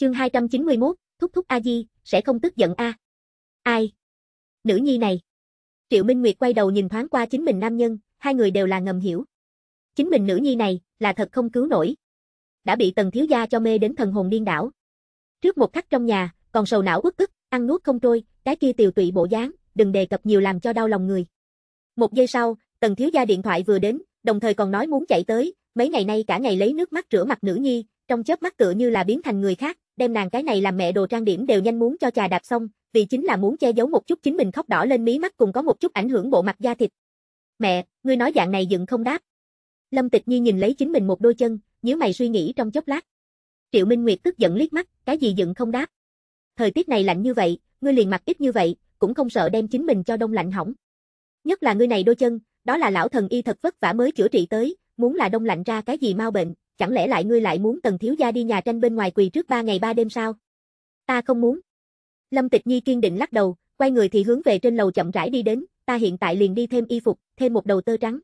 Chương 291, thúc thúc A Di, sẽ không tức giận a. Ai? Nữ nhi này. Triệu Minh Nguyệt quay đầu nhìn thoáng qua chính mình nam nhân, hai người đều là ngầm hiểu. Chính mình nữ nhi này, là thật không cứu nổi. Đã bị tần thiếu gia cho mê đến thần hồn điên đảo. Trước một khắc trong nhà, còn sầu não ức ức, ăn nuốt không trôi, cái kia tiều tụy bộ dáng, đừng đề cập nhiều làm cho đau lòng người. Một giây sau, tần thiếu gia điện thoại vừa đến, đồng thời còn nói muốn chạy tới, mấy ngày nay cả ngày lấy nước mắt rửa mặt nữ nhi, trong chớp mắt tựa như là biến thành người khác, đem nàng cái này làm mẹ đồ trang điểm đều nhanh muốn cho trà đạp xong, vì chính là muốn che giấu một chút chính mình khóc đỏ lên mí mắt cùng có một chút ảnh hưởng bộ mặt da thịt. Mẹ, ngươi nói dạng này dựng không đáp. Lâm Tịch Nhi nhìn lấy chính mình một đôi chân, nhíu mày suy nghĩ trong chốc lát. Triệu Minh Nguyệt tức giận liếc mắt, cái gì dựng không đáp. Thời tiết này lạnh như vậy, ngươi liền mặc ít như vậy, cũng không sợ đem chính mình cho đông lạnh hỏng. Nhất là ngươi này đôi chân, đó là lão thần y thật vất vả mới chữa trị tới, muốn là đông lạnh ra cái gì mau bệnh, chẳng lẽ lại ngươi lại muốn tần thiếu gia đi nhà tranh bên ngoài quỳ trước ba ngày ba đêm sao? Ta không muốn. Lâm Tịch Nhi kiên định lắc đầu, quay người thì hướng về trên lầu chậm rãi đi đến, ta hiện tại liền đi thêm y phục, thêm một đầu tơ trắng.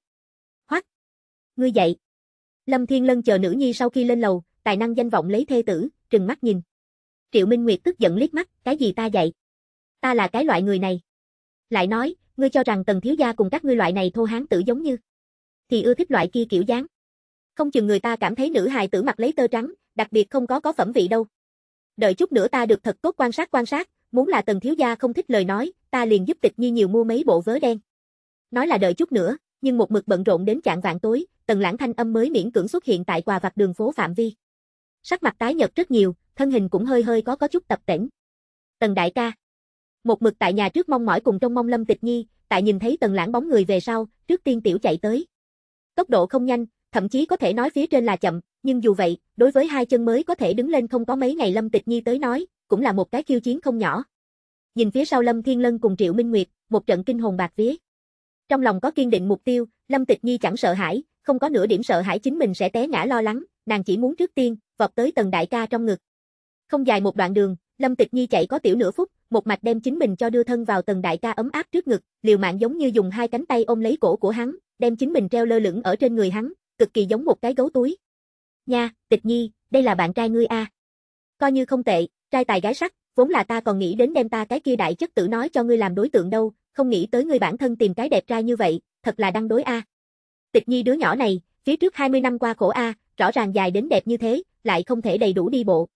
Hoắc, ngươi dậy. Lâm Thiên Lân chờ nữ nhi sau khi lên lầu, tài năng danh vọng lấy thê tử, trừng mắt nhìn. Triệu Minh Nguyệt tức giận liếc mắt, cái gì ta dậy? Ta là cái loại người này. Lại nói, ngươi cho rằng tần thiếu gia cùng các ngươi loại này thô hán tử giống như. Thì ưa thích loại kia kiểu dáng không chừng người ta cảm thấy nữ hài tử mặc lấy tơ trắng, đặc biệt không có có phẩm vị đâu. Đợi chút nữa ta được thật tốt quan sát quan sát, muốn là Tần thiếu gia không thích lời nói, ta liền giúp Tịch Nhi nhiều mua mấy bộ vớ đen. Nói là đợi chút nữa, nhưng một mực bận rộn đến trạng vạn tối, Tần Lãng thanh âm mới miễn cưỡng xuất hiện tại quà vặt đường phố phạm vi. Sắc mặt tái nhợt rất nhiều, thân hình cũng hơi hơi có có chút tập tễnh. Tần đại ca. Một mực tại nhà trước mong mỏi cùng trong mong Lâm Tịch Nhi, tại nhìn thấy Tần Lãng bóng người về sau, trước tiên tiểu chạy tới. Tốc độ không nhanh, thậm chí có thể nói phía trên là chậm, nhưng dù vậy, đối với hai chân mới có thể đứng lên không có mấy ngày Lâm Tịch Nhi tới nói, cũng là một cái khiêu chiến không nhỏ. Nhìn phía sau Lâm Thiên Lân cùng Triệu Minh Nguyệt, một trận kinh hồn bạc vía. Trong lòng có kiên định mục tiêu, Lâm Tịch Nhi chẳng sợ hãi, không có nửa điểm sợ hãi chính mình sẽ té ngã lo lắng, nàng chỉ muốn trước tiên vọt tới tầng đại ca trong ngực. Không dài một đoạn đường, Lâm Tịch Nhi chạy có tiểu nửa phút, một mạch đem chính mình cho đưa thân vào tầng đại ca ấm áp trước ngực, liều mạng giống như dùng hai cánh tay ôm lấy cổ của hắn, đem chính mình treo lơ lửng ở trên người hắn, cực kỳ giống một cái gấu túi. Nha, tịch nhi, đây là bạn trai ngươi a. Coi như không tệ, trai tài gái sắc, vốn là ta còn nghĩ đến đem ta cái kia đại chất tử nói cho ngươi làm đối tượng đâu, không nghĩ tới ngươi bản thân tìm cái đẹp trai như vậy, thật là đăng đối a. Tịch nhi đứa nhỏ này, phía trước 20 năm qua khổ a, rõ ràng dài đến đẹp như thế, lại không thể đầy đủ đi bộ.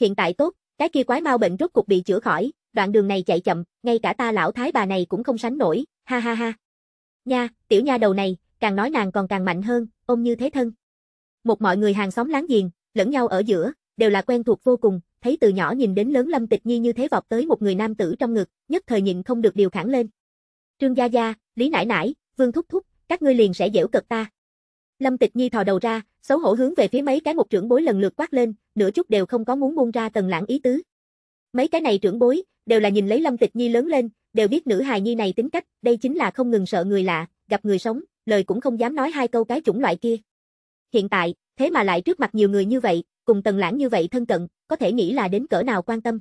Hiện tại tốt, cái kia quái mau bệnh rốt cục bị chữa khỏi, đoạn đường này chạy chậm, ngay cả ta lão thái bà này cũng không sánh nổi, ha ha ha. Nha, tiểu nha đầu này, càng nói nàng còn càng mạnh hơn, ôm như thế thân. Một mọi người hàng xóm láng giềng, lẫn nhau ở giữa, đều là quen thuộc vô cùng, thấy từ nhỏ nhìn đến lớn Lâm Tịch Nhi như thế vọt tới một người nam tử trong ngực, nhất thời nhịn không được điều khẳng lên. Trương Gia Gia, Lý Nải Nải, Vương Thúc Thúc, các ngươi liền sẽ dễu cực ta. Lâm Tịch Nhi thò đầu ra, xấu hổ hướng về phía mấy cái một trưởng bối lần lượt quát lên, nửa chút đều không có muốn buông ra tầng lãng ý tứ. Mấy cái này trưởng bối, đều là nhìn lấy Lâm Tịch Nhi lớn lên, đều biết nữ hài nhi này tính cách, đây chính là không ngừng sợ người lạ, gặp người sống, lời cũng không dám nói hai câu cái chủng loại kia. Hiện tại, thế mà lại trước mặt nhiều người như vậy, cùng Tần Lãng như vậy thân cận, có thể nghĩ là đến cỡ nào quan tâm.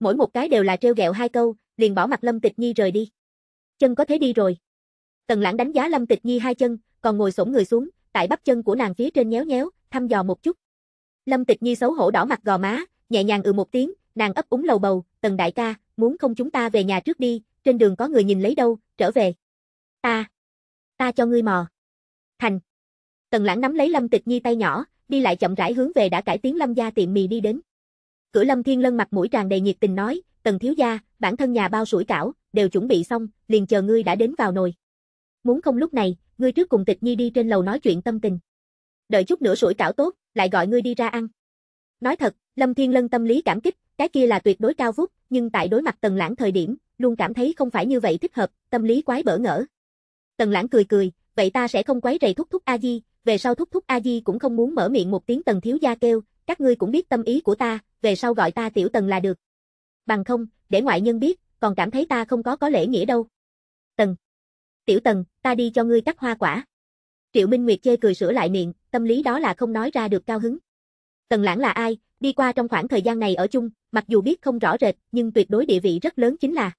Mỗi một cái đều là treo ghẹo hai câu, liền bỏ mặt Lâm Tịch Nhi rời đi. Chân có thế đi rồi. Tần Lãng đánh giá Lâm Tịch Nhi hai chân, còn ngồi xổm người xuống, tại bắp chân của nàng phía trên nhéo nhéo, thăm dò một chút. Lâm Tịch Nhi xấu hổ đỏ mặt gò má, nhẹ nhàng ừ một tiếng, nàng ấp úng lầu bầu, "Tần đại ca, muốn không chúng ta về nhà trước đi, trên đường có người nhìn lấy đâu, trở về." "Ta." ta cho ngươi mò. Thành. Tần lãng nắm lấy Lâm Tịch Nhi tay nhỏ, đi lại chậm rãi hướng về đã cải tiến Lâm gia tiệm mì đi đến. Cửa Lâm Thiên Lân mặt mũi tràn đầy nhiệt tình nói, Tần thiếu gia, bản thân nhà bao sủi cảo, đều chuẩn bị xong, liền chờ ngươi đã đến vào nồi. Muốn không lúc này, ngươi trước cùng Tịch Nhi đi trên lầu nói chuyện tâm tình. Đợi chút nữa sủi cảo tốt, lại gọi ngươi đi ra ăn. Nói thật, Lâm Thiên Lân tâm lý cảm kích, cái kia là tuyệt đối cao vút, nhưng tại đối mặt Tần Lãng thời điểm, luôn cảm thấy không phải như vậy thích hợp, tâm lý quái bỡ ngỡ. Tần lãng cười cười, vậy ta sẽ không quấy rầy thúc thúc A-di, về sau thúc thúc A-di cũng không muốn mở miệng một tiếng tần thiếu gia kêu, các ngươi cũng biết tâm ý của ta, về sau gọi ta tiểu tần là được. Bằng không, để ngoại nhân biết, còn cảm thấy ta không có có lễ nghĩa đâu. Tần. Tiểu tần, ta đi cho ngươi cắt hoa quả. Triệu Minh Nguyệt chê cười sửa lại miệng, tâm lý đó là không nói ra được cao hứng. Tần lãng là ai, đi qua trong khoảng thời gian này ở chung, mặc dù biết không rõ rệt, nhưng tuyệt đối địa vị rất lớn chính là.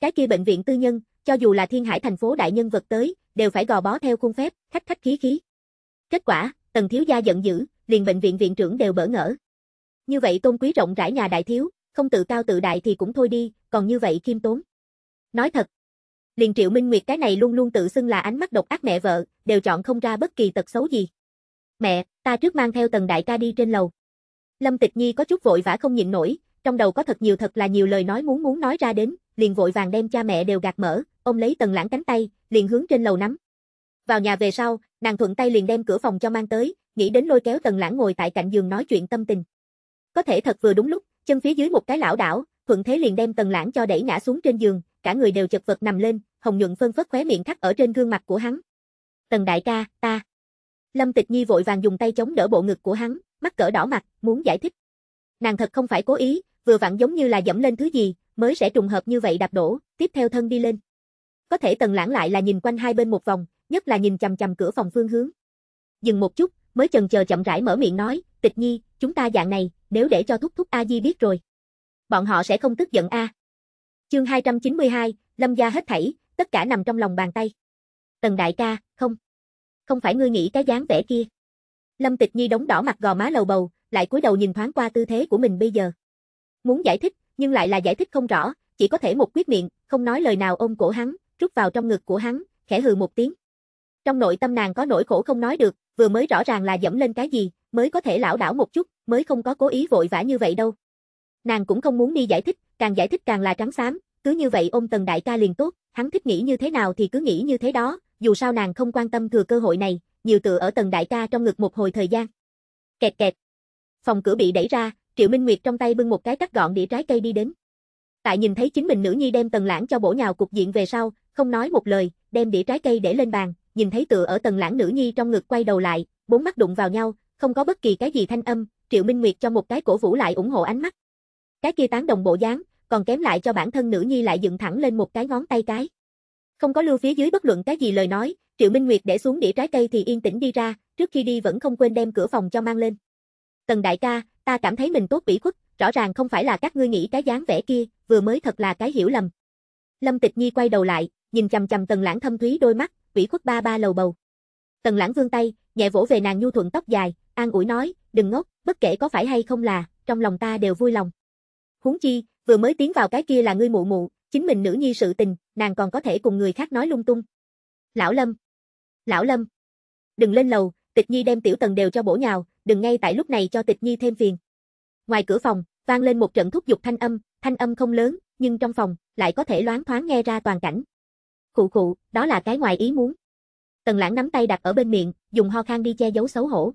Cái kia bệnh viện tư nhân, cho dù là thiên hải thành phố đại nhân vật tới, đều phải gò bó theo khuôn phép, khách khách khí khí. Kết quả, tần thiếu gia giận dữ, liền bệnh viện viện trưởng đều bỡ ngỡ. Như vậy tôn quý rộng rãi nhà đại thiếu, không tự cao tự đại thì cũng thôi đi, còn như vậy khiêm tốn. Nói thật, liền triệu minh nguyệt cái này luôn luôn tự xưng là ánh mắt độc ác mẹ vợ, đều chọn không ra bất kỳ tật xấu gì. Mẹ, ta trước mang theo tần đại ca đi trên lầu. Lâm Tịch Nhi có chút vội vã không nhịn nổi, trong đầu có thật nhiều thật là nhiều lời nói muốn muốn nói ra đến, liền vội vàng đem cha mẹ đều gạt mở, ông lấy tần lãng cánh tay, liền hướng trên lầu nắm. Vào nhà về sau, nàng thuận tay liền đem cửa phòng cho mang tới, nghĩ đến lôi kéo tần lãng ngồi tại cạnh giường nói chuyện tâm tình. Có thể thật vừa đúng lúc, chân phía dưới một cái lão đảo, thuận thế liền đem tần lãng cho đẩy ngã xuống trên giường, cả người đều chật vật nằm lên, hồng nhuận phân phất khóe miệng thắt ở trên gương mặt của hắn. Tần đại ca, ta. Lâm Tịch Nhi vội vàng dùng tay chống đỡ bộ ngực của hắn, mắt cỡ đỏ mặt, muốn giải thích. Nàng thật không phải cố ý, vừa vặn giống như là dẫm lên thứ gì, mới sẽ trùng hợp như vậy đạp đổ, tiếp theo thân đi lên. Có thể Tần Lãng lại là nhìn quanh hai bên một vòng, nhất là nhìn chầm chầm cửa phòng phương hướng. Dừng một chút, mới chần chờ chậm rãi mở miệng nói, "Tịch Nhi, chúng ta dạng này, nếu để cho thúc thúc A Di biết rồi, bọn họ sẽ không tức giận a." Chương 292, Lâm gia hết thảy, tất cả nằm trong lòng bàn tay. Tần đại ca, không. Không phải ngươi nghĩ cái dáng vẻ kia. Lâm Tịch Nhi đóng đỏ mặt gò má lầu bầu, lại cúi đầu nhìn thoáng qua tư thế của mình bây giờ. Muốn giải thích, nhưng lại là giải thích không rõ, chỉ có thể một quyết miệng, không nói lời nào ôm cổ hắn, rút vào trong ngực của hắn, khẽ hừ một tiếng. Trong nội tâm nàng có nỗi khổ không nói được, vừa mới rõ ràng là dẫm lên cái gì, mới có thể lão đảo một chút, mới không có cố ý vội vã như vậy đâu. Nàng cũng không muốn đi giải thích, càng giải thích càng là trắng xám, cứ như vậy ôm Tần Đại ca liền tốt, hắn thích nghĩ như thế nào thì cứ nghĩ như thế đó, dù sao nàng không quan tâm thừa cơ hội này, nhiều tự ở Tần Đại ca trong ngực một hồi thời gian. Kẹt kẹt. Phòng cửa bị đẩy ra, Triệu Minh Nguyệt trong tay bưng một cái cắt gọn đĩa trái cây đi đến. Tại nhìn thấy chính mình nữ nhi đem Tần Lãng cho bổ nhào cục diện về sau, không nói một lời, đem đĩa trái cây để lên bàn, nhìn thấy tựa ở Tần Lãng nữ nhi trong ngực quay đầu lại, bốn mắt đụng vào nhau, không có bất kỳ cái gì thanh âm, Triệu Minh Nguyệt cho một cái cổ vũ lại ủng hộ ánh mắt. Cái kia tán đồng bộ dáng, còn kém lại cho bản thân nữ nhi lại dựng thẳng lên một cái ngón tay cái. Không có lưu phía dưới bất luận cái gì lời nói, Triệu Minh Nguyệt để xuống đĩa trái cây thì yên tĩnh đi ra, trước khi đi vẫn không quên đem cửa phòng cho mang lên. Tần đại ca, ta cảm thấy mình tốt bị khuất, rõ ràng không phải là các ngươi nghĩ cái dáng vẻ kia, vừa mới thật là cái hiểu lầm. Lâm Tịch Nhi quay đầu lại, nhìn chằm chằm Tần Lãng thâm thúy đôi mắt, ủy khuất ba ba lầu bầu. Tần Lãng vươn tay, nhẹ vỗ về nàng nhu thuận tóc dài, an ủi nói, đừng ngốc, bất kể có phải hay không là, trong lòng ta đều vui lòng. Huống chi, vừa mới tiến vào cái kia là ngươi mụ mụ, chính mình nữ nhi sự tình, nàng còn có thể cùng người khác nói lung tung. Lão Lâm, lão Lâm, đừng lên lầu, Tịch Nhi đem tiểu Tần đều cho bổ nhào, đừng ngay tại lúc này cho tịch nhi thêm phiền. Ngoài cửa phòng, vang lên một trận thúc giục thanh âm, thanh âm không lớn, nhưng trong phòng, lại có thể loáng thoáng nghe ra toàn cảnh. Khụ khụ, đó là cái ngoài ý muốn. Tần lãng nắm tay đặt ở bên miệng, dùng ho khang đi che giấu xấu hổ.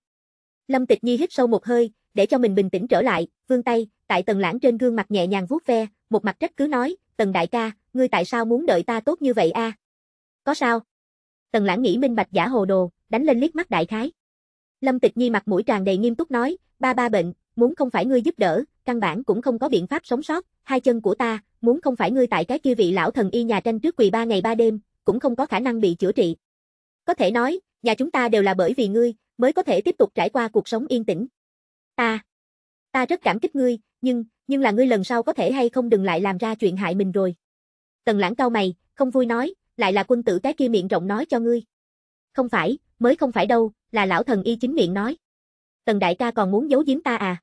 Lâm tịch nhi hít sâu một hơi, để cho mình bình tĩnh trở lại, vươn tay, tại tần lãng trên gương mặt nhẹ nhàng vuốt ve, một mặt trách cứ nói, tần đại ca, ngươi tại sao muốn đợi ta tốt như vậy a? Có sao? Tần lãng nghĩ minh bạch giả hồ đồ, đánh lên liếc mắt đại khái. Lâm Tịch Nhi mặt mũi tràn đầy nghiêm túc nói, ba ba bệnh, muốn không phải ngươi giúp đỡ, căn bản cũng không có biện pháp sống sót, hai chân của ta, muốn không phải ngươi tại cái kia vị lão thần y nhà tranh trước quỳ ba ngày ba đêm, cũng không có khả năng bị chữa trị. Có thể nói, nhà chúng ta đều là bởi vì ngươi, mới có thể tiếp tục trải qua cuộc sống yên tĩnh. Ta, ta rất cảm kích ngươi, nhưng, nhưng là ngươi lần sau có thể hay không đừng lại làm ra chuyện hại mình rồi. Tần lãng cao mày, không vui nói, lại là quân tử cái kia miệng rộng nói cho ngươi. Không phải, mới không phải đâu, là lão thần y chính miệng nói. Tần đại ca còn muốn giấu giếm ta à?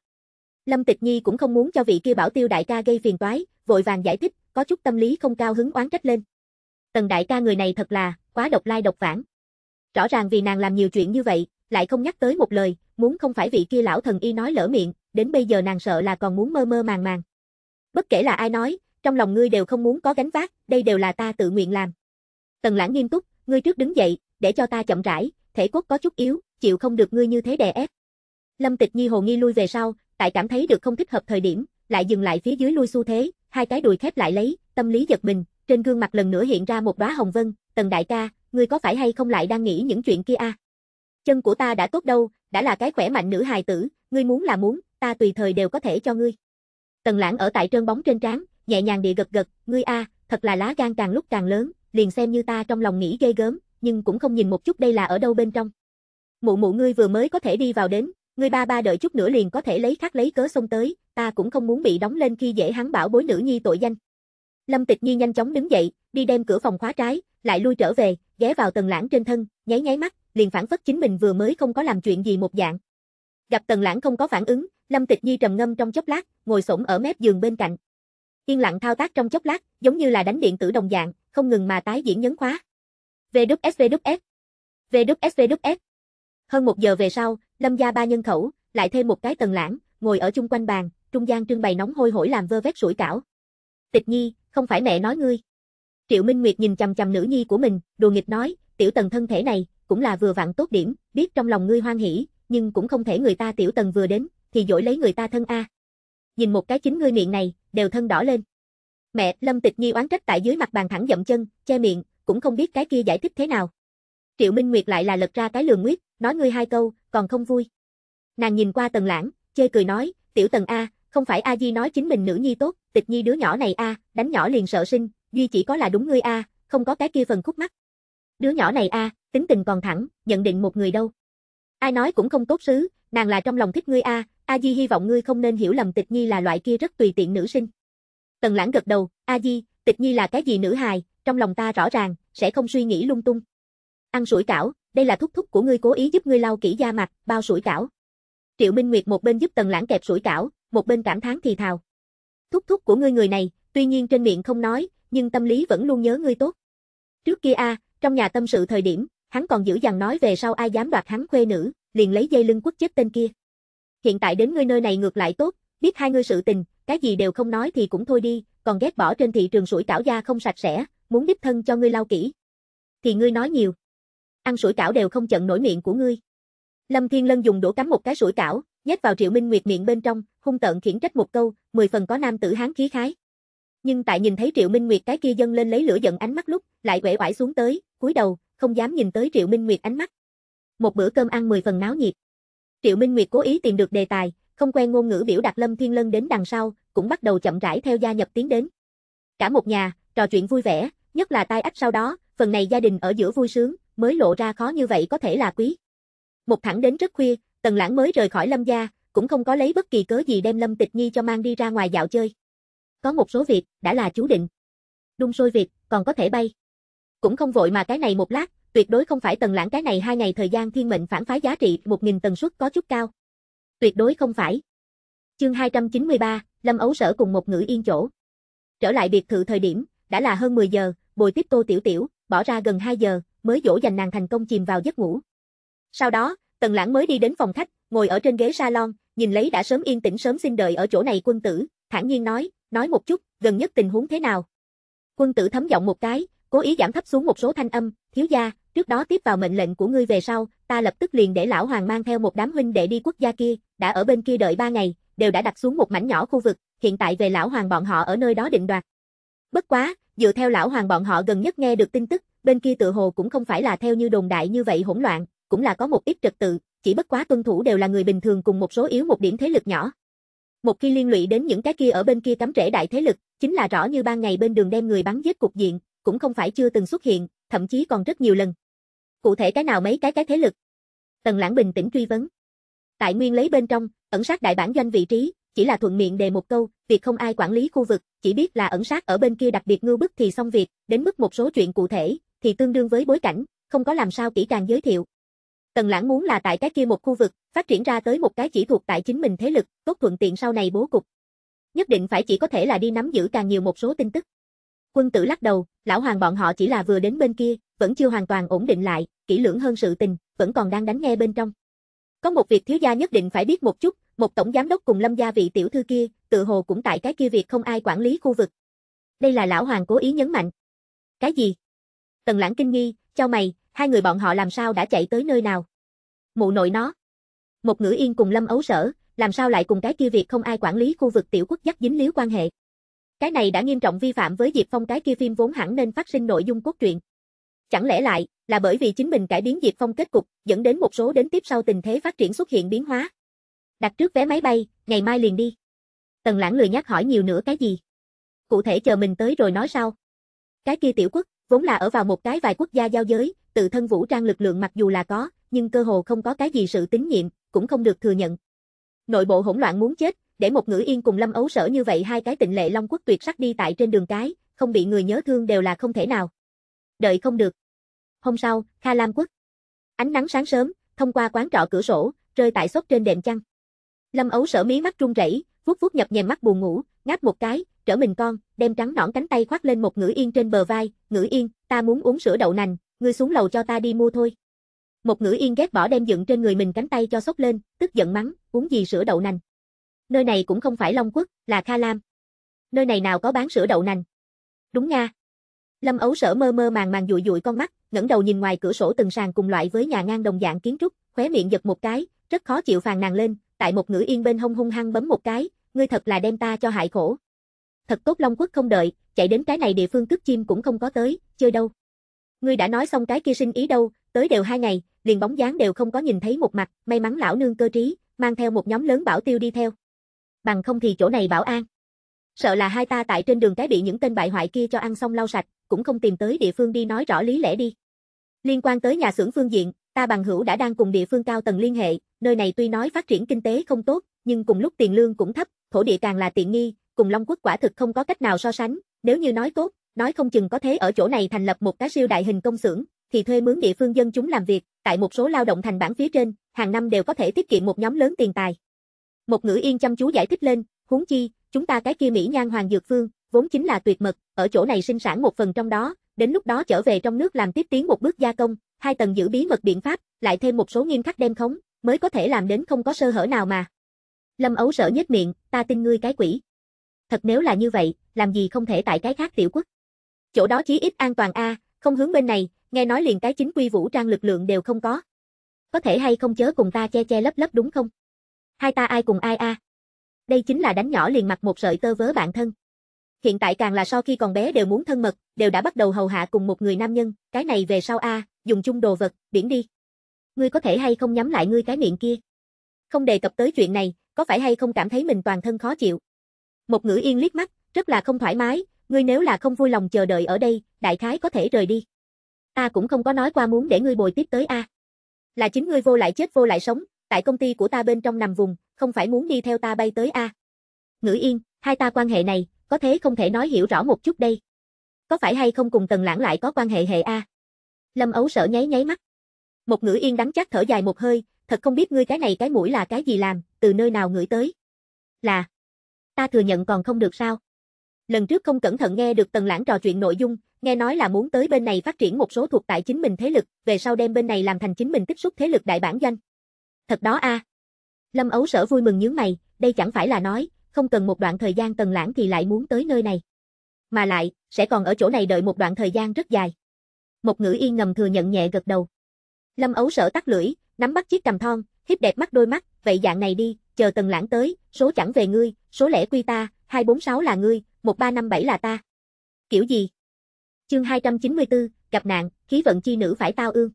Lâm Tịch Nhi cũng không muốn cho vị kia bảo tiêu đại ca gây phiền toái, vội vàng giải thích, có chút tâm lý không cao hứng oán trách lên. Tần đại ca người này thật là, quá độc lai độc vãng. Rõ ràng vì nàng làm nhiều chuyện như vậy, lại không nhắc tới một lời, muốn không phải vị kia lão thần y nói lỡ miệng, đến bây giờ nàng sợ là còn muốn mơ mơ màng màng. Bất kể là ai nói, trong lòng ngươi đều không muốn có gánh vác, đây đều là ta tự nguyện làm. Tần lãng nghiêm túc, ngươi trước đứng dậy, để cho ta chậm rãi, thể cốt có chút yếu, chịu không được ngươi như thế đè ép. Lâm Tịch Nhi hồ nghi lui về sau, tại cảm thấy được không thích hợp thời điểm, lại dừng lại phía dưới lui xu thế, hai cái đùi khép lại lấy, tâm lý giật mình, trên gương mặt lần nữa hiện ra một đóa hồng vân, "Tần đại ca, ngươi có phải hay không lại đang nghĩ những chuyện kia a? Chân của ta đã tốt đâu, đã là cái khỏe mạnh nữ hài tử, ngươi muốn là muốn, ta tùy thời đều có thể cho ngươi." Tần Lãng ở tại trơn bóng trên trán, nhẹ nhàng địa gật gật, "Ngươi a, thật là lá gan càng lúc càng lớn, liền xem như ta trong lòng nghĩ ghê gớm, nhưng cũng không nhìn một chút đây là ở đâu bên trong. Mụ mụ ngươi vừa mới có thể đi vào đến, ngươi ba ba đợi chút nữa liền có thể lấy khác lấy cớ xông tới, ta cũng không muốn bị đóng lên khi dễ hắn bảo bối nữ nhi tội danh. Lâm Tịch Nhi nhanh chóng đứng dậy, đi đem cửa phòng khóa trái, lại lui trở về, ghé vào tầng lãng trên thân, nháy nháy mắt, liền phản phất chính mình vừa mới không có làm chuyện gì một dạng. Gặp tần lãng không có phản ứng, Lâm Tịch Nhi trầm ngâm trong chốc lát, ngồi xổm ở mép giường bên cạnh. Yên lặng thao tác trong chốc lát, giống như là đánh điện tử đồng dạng, không ngừng mà tái diễn nhấn khóa. VWSVWS. VWSVWS. Hơn một giờ về sau, Lâm gia ba nhân khẩu, lại thêm một cái tầng lãng, ngồi ở chung quanh bàn, trung gian trưng bày nóng hôi hổi làm vơ vét sủi cảo. Tịch Nhi, không phải mẹ nói ngươi. Triệu Minh Nguyệt nhìn chằm chằm nữ nhi của mình, đùa nghịch nói, tiểu tần thân thể này, cũng là vừa vặn tốt điểm, biết trong lòng ngươi hoan hỉ, nhưng cũng không thể người ta tiểu tần vừa đến, thì dỗi lấy người ta thân a. Nhìn một cái chính ngươi miệng này, đều thân đỏ lên. Mẹ, Lâm Tịch Nhi oán trách tại dưới mặt bàn thẳng dậm chân, che miệng, cũng không biết cái kia giải thích thế nào. Triệu Minh Nguyệt lại là lật ra cái lường nguyết, nói ngươi hai câu, còn không vui. Nàng nhìn qua Tần Lãng, chê cười nói, tiểu Tần A, không phải A Di nói chính mình nữ nhi tốt, tịch nhi đứa nhỏ này A, đánh nhỏ liền sợ sinh, duy chỉ có là đúng ngươi A, không có cái kia phần khúc mắt Đứa nhỏ này A, tính tình còn thẳng, nhận định một người đâu. Ai nói cũng không tốt xứ nàng là trong lòng thích ngươi A, A Di hy vọng ngươi không nên hiểu lầm tịch nhi là loại kia rất tùy tiện nữ sinh. Tần Lãng gật đầu, A Di, tịch nhi là cái gì nữ hài, trong lòng ta rõ ràng, sẽ không suy nghĩ lung tung. Ăn sủi cảo, đây là thúc thúc của ngươi cố ý giúp ngươi lau kỹ da mặt, bao sủi cảo. Triệu Minh Nguyệt một bên giúp Tần Lãng kẹp sủi cảo, một bên cảm thán thì thào. Thúc thúc của ngươi người này, tuy nhiên trên miệng không nói, nhưng tâm lý vẫn luôn nhớ ngươi tốt. Trước kia a, trong nhà tâm sự thời điểm, hắn còn giữ dằn nói về sau ai dám đoạt hắn khuê nữ, liền lấy dây lưng quất chết tên kia. Hiện tại đến ngươi nơi này ngược lại tốt, biết hai ngươi sự tình, cái gì đều không nói thì cũng thôi đi, còn ghét bỏ trên thị trường sủi cảo da không sạch sẽ, muốn đích thân cho ngươi lau kỹ. Thì ngươi nói nhiều. Ăn sủi cảo đều không chận nổi miệng của ngươi. Lâm Thiên Lân dùng đũa cắm một cái sủi cảo, nhét vào Triệu Minh Nguyệt miệng bên trong, hung tợn khiển trách một câu, mười phần có nam tử hán khí khái. Nhưng tại nhìn thấy Triệu Minh Nguyệt cái kia dâng lên lấy lửa giận ánh mắt lúc, lại quẻ quải xuống tới, cúi đầu, không dám nhìn tới Triệu Minh Nguyệt ánh mắt. Một bữa cơm ăn mười phần náo nhiệt. Triệu Minh Nguyệt cố ý tìm được đề tài, không quen ngôn ngữ biểu đạt Lâm Thiên Lân đến đằng sau, cũng bắt đầu chậm rãi theo gia nhập tiến đến. Cả một nhà, trò chuyện vui vẻ, nhất là tai ách sau đó, phần này gia đình ở giữa vui sướng, mới lộ ra khó như vậy có thể là quý. Một thẳng đến rất khuya, Tần Lãng mới rời khỏi Lâm gia, cũng không có lấy bất kỳ cớ gì đem Lâm Tịch Nhi cho mang đi ra ngoài dạo chơi. Có một số việc đã là chú định. Đun sôi việc, còn có thể bay. Cũng không vội mà cái này một lát, tuyệt đối không phải Tần Lãng cái này hai ngày thời gian thiên mệnh phản phái giá trị 1000 tần suất có chút cao. Tuyệt đối không phải. Chương 293, Lâm Ấu Sở cùng một ngữ yên chỗ. Trở lại biệt thự thời điểm, đã là hơn 10 giờ, bồi tiếp Tô Tiểu Tiểu, bỏ ra gần 2 giờ, mới dỗ dành nàng thành công chìm vào giấc ngủ. Sau đó, Tần Lãng mới đi đến phòng khách, ngồi ở trên ghế salon, nhìn lấy đã sớm yên tĩnh sớm xin đợi ở chỗ này quân tử, thản nhiên nói, nói một chút, gần nhất tình huống thế nào. Quân tử thấm giọng một cái, cố ý giảm thấp xuống một số thanh âm, thiếu gia, trước đó tiếp vào mệnh lệnh của ngươi về sau, ta lập tức liền để lão hoàng mang theo một đám huynh đệ đi quốc gia kia, đã ở bên kia đợi ba ngày, đều đã đặt xuống một mảnh nhỏ khu vực, hiện tại về lão hoàng bọn họ ở nơi đó định đoạt, Bất quá, dựa theo lão hoàng bọn họ gần nhất nghe được tin tức, bên kia tự hồ cũng không phải là theo như đồn đại như vậy hỗn loạn, cũng là có một ít trật tự, chỉ bất quá tuân thủ đều là người bình thường cùng một số yếu một điểm thế lực nhỏ. Một khi liên lụy đến những cái kia ở bên kia cắm rễ đại thế lực, chính là rõ như ban ngày bên đường đem người bắn giết cục diện, cũng không phải chưa từng xuất hiện, thậm chí còn rất nhiều lần. Cụ thể cái nào mấy cái cái thế lực? Tần Lãng bình tĩnh truy vấn. Tại nguyên lấy bên trong, ẩn sát đại bản doanh vị trí, chỉ là thuận miệng đề một câu, việc không ai quản lý khu vực, chỉ biết là ẩn sát ở bên kia đặc biệt ngưu bức thì xong việc, đến mức một số chuyện cụ thể, thì tương đương với bối cảnh, không có làm sao kỹ càng giới thiệu. Tần lãng muốn là tại cái kia một khu vực, phát triển ra tới một cái chỉ thuộc tại chính mình thế lực, tốt thuận tiện sau này bố cục. Nhất định phải chỉ có thể là đi nắm giữ càng nhiều một số tin tức. Quân tử lắc đầu, lão hoàng bọn họ chỉ là vừa đến bên kia, vẫn chưa hoàn toàn ổn định lại, kỹ lưỡng hơn sự tình, vẫn còn đang đánh nghe bên trong. Có một việc thiếu gia nhất định phải biết một chút, một tổng giám đốc cùng lâm gia vị tiểu thư kia, tự hồ cũng tại cái kia việc không ai quản lý khu vực. Đây là lão hoàng cố ý nhấn mạnh. Cái gì? Tần lãng kinh nghi, cho mày, hai người bọn họ làm sao đã chạy tới nơi nào? Mụ nội nó. Một ngữ yên cùng lâm ấu sở, làm sao lại cùng cái kia việc không ai quản lý khu vực tiểu quốc dắt dính líu quan hệ. Cái này đã nghiêm trọng vi phạm với Diệp Phong cái kia phim vốn hẳn nên phát sinh nội dung cốt truyện. Chẳng lẽ lại, là bởi vì chính mình cải biến Diệp Phong kết cục, dẫn đến một số đến tiếp sau tình thế phát triển xuất hiện biến hóa. Đặt trước vé máy bay, ngày mai liền đi. Tần lãng lười nhắc hỏi nhiều nữa cái gì. Cụ thể chờ mình tới rồi nói sau. Cái kia tiểu quốc, vốn là ở vào một cái vài quốc gia giao giới, tự thân vũ trang lực lượng mặc dù là có, nhưng cơ hồ không có cái gì sự tín nhiệm, cũng không được thừa nhận. Nội bộ hỗn loạn muốn chết, để một ngữ yên cùng lâm ấu sở như vậy hai cái tịnh lệ long quốc tuyệt sắc đi tại trên đường cái, không bị người nhớ thương đều là không thể nào đợi không được. Hôm sau, Kha Lam Quốc. Ánh nắng sáng sớm, thông qua quán trọ cửa sổ, rơi tại sốc trên đệm chăn. Lâm Ấu sở mí mắt run rẩy, vuốt vuốt nhập nhèm mắt buồn ngủ, ngáp một cái, trở mình con, đem trắng nõn cánh tay khoác lên một ngữ yên trên bờ vai, ngữ yên, ta muốn uống sữa đậu nành, ngươi xuống lầu cho ta đi mua thôi. Một ngữ yên ghét bỏ đem dựng trên người mình cánh tay cho sốc lên, tức giận mắng, uống gì sữa đậu nành. Nơi này cũng không phải Long Quốc, là Kha Lam. Nơi này nào có bán sữa đậu nành. Đúng nha. Lâm Ấu Sở mơ mơ màng màng dụi dụi con mắt, ngẩng đầu nhìn ngoài cửa sổ từng sàn cùng loại với nhà ngang đồng dạng kiến trúc, khóe miệng giật một cái, rất khó chịu phàn nàng lên, tại một ngữ yên bên hông hung hăng bấm một cái, ngươi thật là đem ta cho hại khổ. Thật tốt Long Quốc không đợi, chạy đến cái này địa phương cướp chim cũng không có tới, chơi đâu. Ngươi đã nói xong cái kia sinh ý đâu, tới đều hai ngày, liền bóng dáng đều không có nhìn thấy một mặt, may mắn lão nương cơ trí, mang theo một nhóm lớn bảo tiêu đi theo. Bằng không thì chỗ này bảo an. Sợ là hai ta tại trên đường cái bị những tên bại hoại kia cho ăn xong lau sạch, cũng không tìm tới địa phương đi nói rõ lý lẽ đi. Liên quan tới nhà xưởng phương diện, ta bằng hữu đã đang cùng địa phương cao tầng liên hệ, nơi này tuy nói phát triển kinh tế không tốt, nhưng cùng lúc tiền lương cũng thấp, thổ địa càng là tiện nghi, cùng Long Quốc quả thực không có cách nào so sánh, nếu như nói tốt, nói không chừng có thế ở chỗ này thành lập một cái siêu đại hình công xưởng, thì thuê mướn địa phương dân chúng làm việc, tại một số lao động thành bản phía trên, hàng năm đều có thể tiết kiệm một nhóm lớn tiền tài. Một ngữ yên chăm chú giải thích lên, huống chi, chúng ta cái kia Mỹ Nhan Hoàng Dược Phương, vốn chính là tuyệt mật, ở chỗ này sinh sản một phần trong đó, đến lúc đó trở về trong nước làm tiếp tiến một bước gia công, hai tầng giữ bí mật biện pháp, lại thêm một số nghiêm khắc đem khống, mới có thể làm đến không có sơ hở nào mà. Lâm Ấu sợ nhếch miệng, ta tin ngươi cái quỷ. Thật nếu là như vậy, làm gì không thể tại cái khác tiểu quốc. Chỗ đó chí ít an toàn a, à, không hướng bên này, nghe nói liền cái chính quy vũ trang lực lượng đều không có. Có thể hay không chớ cùng ta che che lấp lấp đúng không? Hai ta ai cùng ai a? À? đây chính là đánh nhỏ liền mặc một sợi tơ vớ bạn thân. Hiện tại càng là so khi còn bé đều muốn thân mật, đều đã bắt đầu hầu hạ cùng một người nam nhân, cái này về sau a, dùng chung đồ vật, biển đi. Ngươi có thể hay không nhắm lại ngươi cái miệng kia? Không đề cập tới chuyện này, có phải hay không cảm thấy mình toàn thân khó chịu? Một ngữ yên liếc mắt, rất là không thoải mái, ngươi nếu là không vui lòng chờ đợi ở đây, đại khái có thể rời đi. Ta cũng không có nói qua muốn để ngươi bồi tiếp tới a. Là chính ngươi vô lại chết vô lại sống, tại công ty của ta bên trong nằm vùng, không phải muốn đi theo ta bay tới a. À. Ngữ Yên, hai ta quan hệ này, có thế không thể nói hiểu rõ một chút đây. Có phải hay không cùng Tần Lãng lại có quan hệ hệ a? À? Lâm Ấu sợ nháy nháy mắt. Một Ngữ Yên đắng chắc thở dài một hơi, thật không biết ngươi cái này cái mũi là cái gì làm, từ nơi nào ngửi tới. Là ta thừa nhận còn không được sao? Lần trước không cẩn thận nghe được Tần Lãng trò chuyện nội dung, nghe nói là muốn tới bên này phát triển một số thuộc tại chính mình thế lực, về sau đem bên này làm thành chính mình tiếp xúc thế lực đại bản doanh. Thật đó a. À. Lâm Ấu Sở vui mừng nhướng mày, đây chẳng phải là nói, không cần một đoạn thời gian Tần Lãng thì lại muốn tới nơi này. Mà lại, sẽ còn ở chỗ này đợi một đoạn thời gian rất dài. Một ngữ yên ngầm thừa nhận nhẹ gật đầu. Lâm Ấu Sở tắt lưỡi, nắm bắt chiếc cầm thon, híp đẹp mắt đôi mắt, vậy dạng này đi, chờ Tần Lãng tới, số chẳng về ngươi, số lẻ quy ta, 246 là ngươi, 1357 là ta. Kiểu gì? Chương 294, gặp nạn, khí vận chi nữ phải tao ương.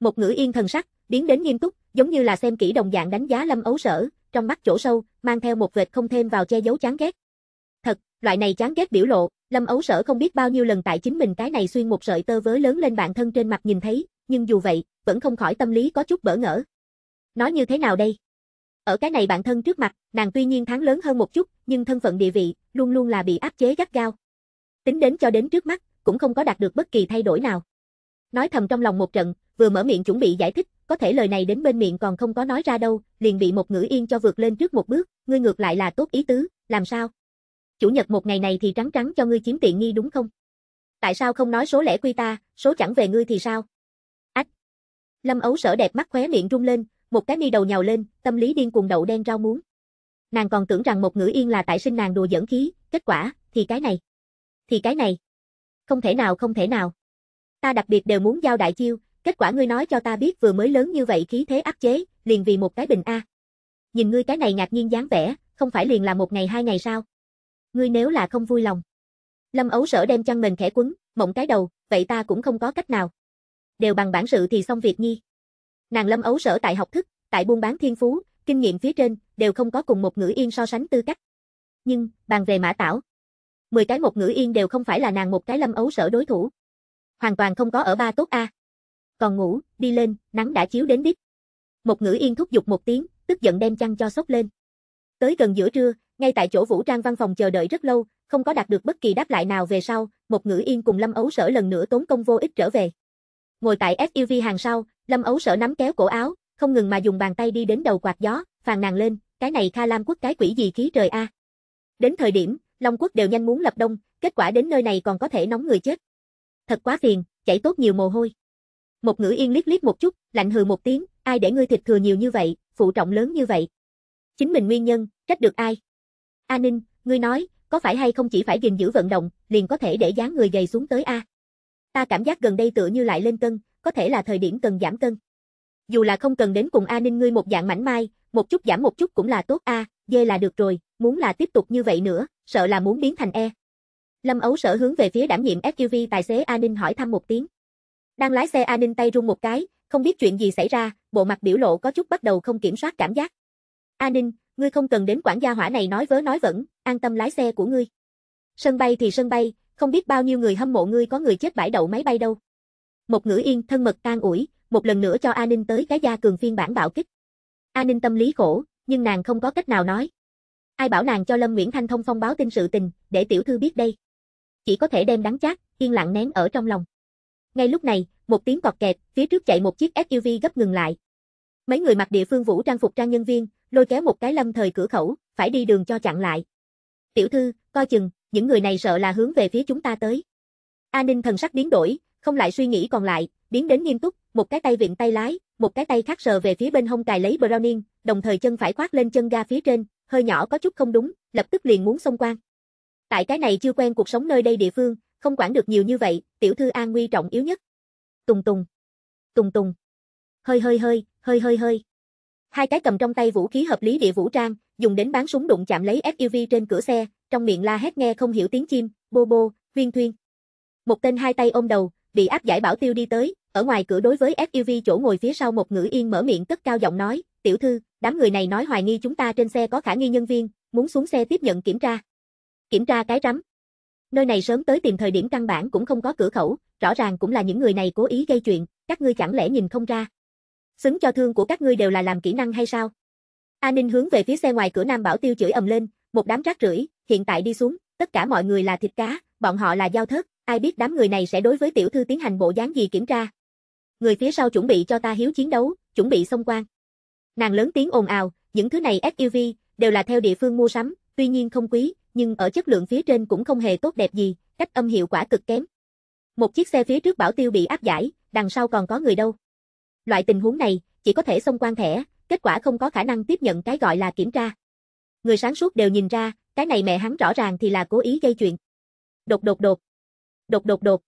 Một ngữ yên thần sắc, biến đến nghiêm túc, giống như là xem kỹ đồng dạng đánh giá Lâm Ấu Sở, trong mắt chỗ sâu, mang theo một vệt không thêm vào che giấu chán ghét. Thật, loại này chán ghét biểu lộ, Lâm Ấu Sở không biết bao nhiêu lần tại chính mình cái này xuyên một sợi tơ vớ lớn lên bản thân trên mặt nhìn thấy, nhưng dù vậy, vẫn không khỏi tâm lý có chút bỡ ngỡ. Nói như thế nào đây? Ở cái này bản thân trước mặt, nàng tuy nhiên thắng lớn hơn một chút, nhưng thân phận địa vị, luôn luôn là bị áp chế gắt gao. Tính đến cho đến trước mắt, cũng không có đạt được bất kỳ thay đổi nào. Nói thầm trong lòng một trận, vừa mở miệng chuẩn bị giải thích, có thể lời này đến bên miệng còn không có nói ra đâu, liền bị một ngữ yên cho vượt lên trước một bước, ngươi ngược lại là tốt ý tứ, làm sao? Chủ nhật một ngày này thì trắng trắng cho ngươi chiếm tiện nghi đúng không? Tại sao không nói số lẻ quy ta, số chẳng về ngươi thì sao? Ách! Lâm ấu sở đẹp mắt khóe miệng rung lên, một cái mi đầu nhào lên, tâm lý điên cuồng đậu đen rau muống. Nàng còn tưởng rằng một ngữ yên là tại sinh nàng đùa dẫn khí, kết quả, thì cái này. Thì cái này. Không thể nào không thể nào. Ta đặc biệt đều muốn giao đại chiêu, Kết quả ngươi nói cho ta biết vừa mới lớn như vậy khí thế áp chế, liền vì một cái bình A. Nhìn ngươi cái này ngạc nhiên dáng vẻ, không phải liền là một ngày hai ngày sao? Ngươi nếu là không vui lòng. Lâm ấu sở đem chăn mình khẽ quấn, mộng cái đầu, vậy ta cũng không có cách nào. Đều bằng bản sự thì xong việc nhi. Nàng lâm ấu sở tại học thức, tại buôn bán thiên phú, kinh nghiệm phía trên, đều không có cùng một ngữ yên so sánh tư cách. Nhưng, bàn về mã tảo. Mười cái một ngữ yên đều không phải là nàng một cái lâm ấu sở đối thủ. Hoàn toàn không có ở ba tốt A còn ngủ, đi lên, nắng đã chiếu đến đít. Một ngữ yên thúc giục một tiếng, tức giận đem chăn cho sốc lên. Tới gần giữa trưa, ngay tại chỗ Vũ Trang văn phòng chờ đợi rất lâu, không có đạt được bất kỳ đáp lại nào về sau, một ngữ yên cùng Lâm Ấu Sở lần nữa tốn công vô ích trở về. Ngồi tại SUV hàng sau, Lâm Ấu Sở nắm kéo cổ áo, không ngừng mà dùng bàn tay đi đến đầu quạt gió, phàn nàn lên, cái này Kha Lam quốc cái quỷ gì khí trời a. Đến thời điểm, Long quốc đều nhanh muốn lập đông, kết quả đến nơi này còn có thể nóng người chết. Thật quá phiền, chảy tốt nhiều mồ hôi. Một ngữ yên liếc liếc một chút, lạnh hừ một tiếng, ai để ngươi thịt thừa nhiều như vậy, phụ trọng lớn như vậy. Chính mình nguyên nhân, trách được ai? A Ninh, ngươi nói, có phải hay không chỉ phải gìn giữ vận động, liền có thể để dáng người gầy xuống tới A. Ta cảm giác gần đây tựa như lại lên cân, có thể là thời điểm cần giảm cân. Dù là không cần đến cùng A Ninh ngươi một dạng mảnh mai, một chút giảm một chút cũng là tốt A, dê là được rồi, muốn là tiếp tục như vậy nữa, sợ là muốn biến thành E. Lâm Ấu sở hướng về phía đảm nhiệm SUV tài xế A Ninh hỏi thăm một tiếng. Đang lái xe A Ninh tay run một cái, không biết chuyện gì xảy ra, bộ mặt biểu lộ có chút bắt đầu không kiểm soát cảm giác. A Ninh, ngươi không cần đến quản gia hỏa này nói vớ nói vẫn, an tâm lái xe của ngươi. Sân bay thì sân bay, không biết bao nhiêu người hâm mộ ngươi có người chết bãi đậu máy bay đâu. Một ngữ yên thân mật tan ủi, một lần nữa cho A Ninh tới cái gia cường phiên bản bạo kích. A Ninh tâm lý khổ, nhưng nàng không có cách nào nói. Ai bảo nàng cho Lâm Nguyễn Thanh thông phong báo tin sự tình, để tiểu thư biết đây. Chỉ có thể đem đắng chát, yên lặng nén ở trong lòng. Ngay lúc này, một tiếng cọt kẹt, phía trước chạy một chiếc SUV gấp ngừng lại. Mấy người mặc địa phương vũ trang phục trang nhân viên, lôi kéo một cái lâm thời cửa khẩu, phải đi đường cho chặn lại. Tiểu thư, coi chừng, những người này sợ là hướng về phía chúng ta tới. A Ninh thần sắc biến đổi, không lại suy nghĩ còn lại, biến đến nghiêm túc, một cái tay vịn tay lái, một cái tay khác sờ về phía bên hông cài lấy Browning, đồng thời chân phải khoác lên chân ga phía trên, hơi nhỏ có chút không đúng, lập tức liền muốn xông quang. Tại cái này chưa quen cuộc sống nơi đây địa phương, không quản được nhiều như vậy, tiểu thư an nguy trọng yếu nhất. Tùng tùng. Tùng tùng. Hơi hơi hơi, hơi hơi hơi. Hai cái cầm trong tay vũ khí hợp lý địa vũ trang, dùng đến bán súng đụng chạm lấy SUV trên cửa xe, trong miệng la hét nghe không hiểu tiếng chim, bô bô, viên thuyên. Một tên hai tay ôm đầu, bị áp giải bảo tiêu đi tới, ở ngoài cửa đối với SUV chỗ ngồi phía sau một ngữ yên mở miệng cất cao giọng nói, tiểu thư, đám người này nói hoài nghi chúng ta trên xe có khả nghi nhân viên, muốn xuống xe tiếp nhận kiểm tra. Kiểm tra cái rắm. Nơi này sớm tới tìm thời điểm căn bản cũng không có cửa khẩu, rõ ràng cũng là những người này cố ý gây chuyện, các ngươi chẳng lẽ nhìn không ra. Xứng cho thương của các ngươi đều là làm kỹ năng hay sao? A Ninh hướng về phía xe ngoài cửa Nam Bảo Tiêu chửi ầm lên, một đám rác rưởi, hiện tại đi xuống, tất cả mọi người là thịt cá, bọn họ là giao thớt, ai biết đám người này sẽ đối với tiểu thư tiến hành bộ dáng gì kiểm tra. Người phía sau chuẩn bị cho ta hiếu chiến đấu, chuẩn bị xông quan. Nàng lớn tiếng ồn ào, những thứ này SUV, đều là theo địa phương mua sắm, tuy nhiên không quý, nhưng ở chất lượng phía trên cũng không hề tốt đẹp gì, cách âm hiệu quả cực kém. Một chiếc xe phía trước bảo tiêu bị áp giải, đằng sau còn có người đâu. Loại tình huống này, chỉ có thể xông quan thẻ, kết quả không có khả năng tiếp nhận cái gọi là kiểm tra. Người sáng suốt đều nhìn ra, cái này mẹ hắn rõ ràng thì là cố ý gây chuyện. Đột đột đột. Đột đột đột.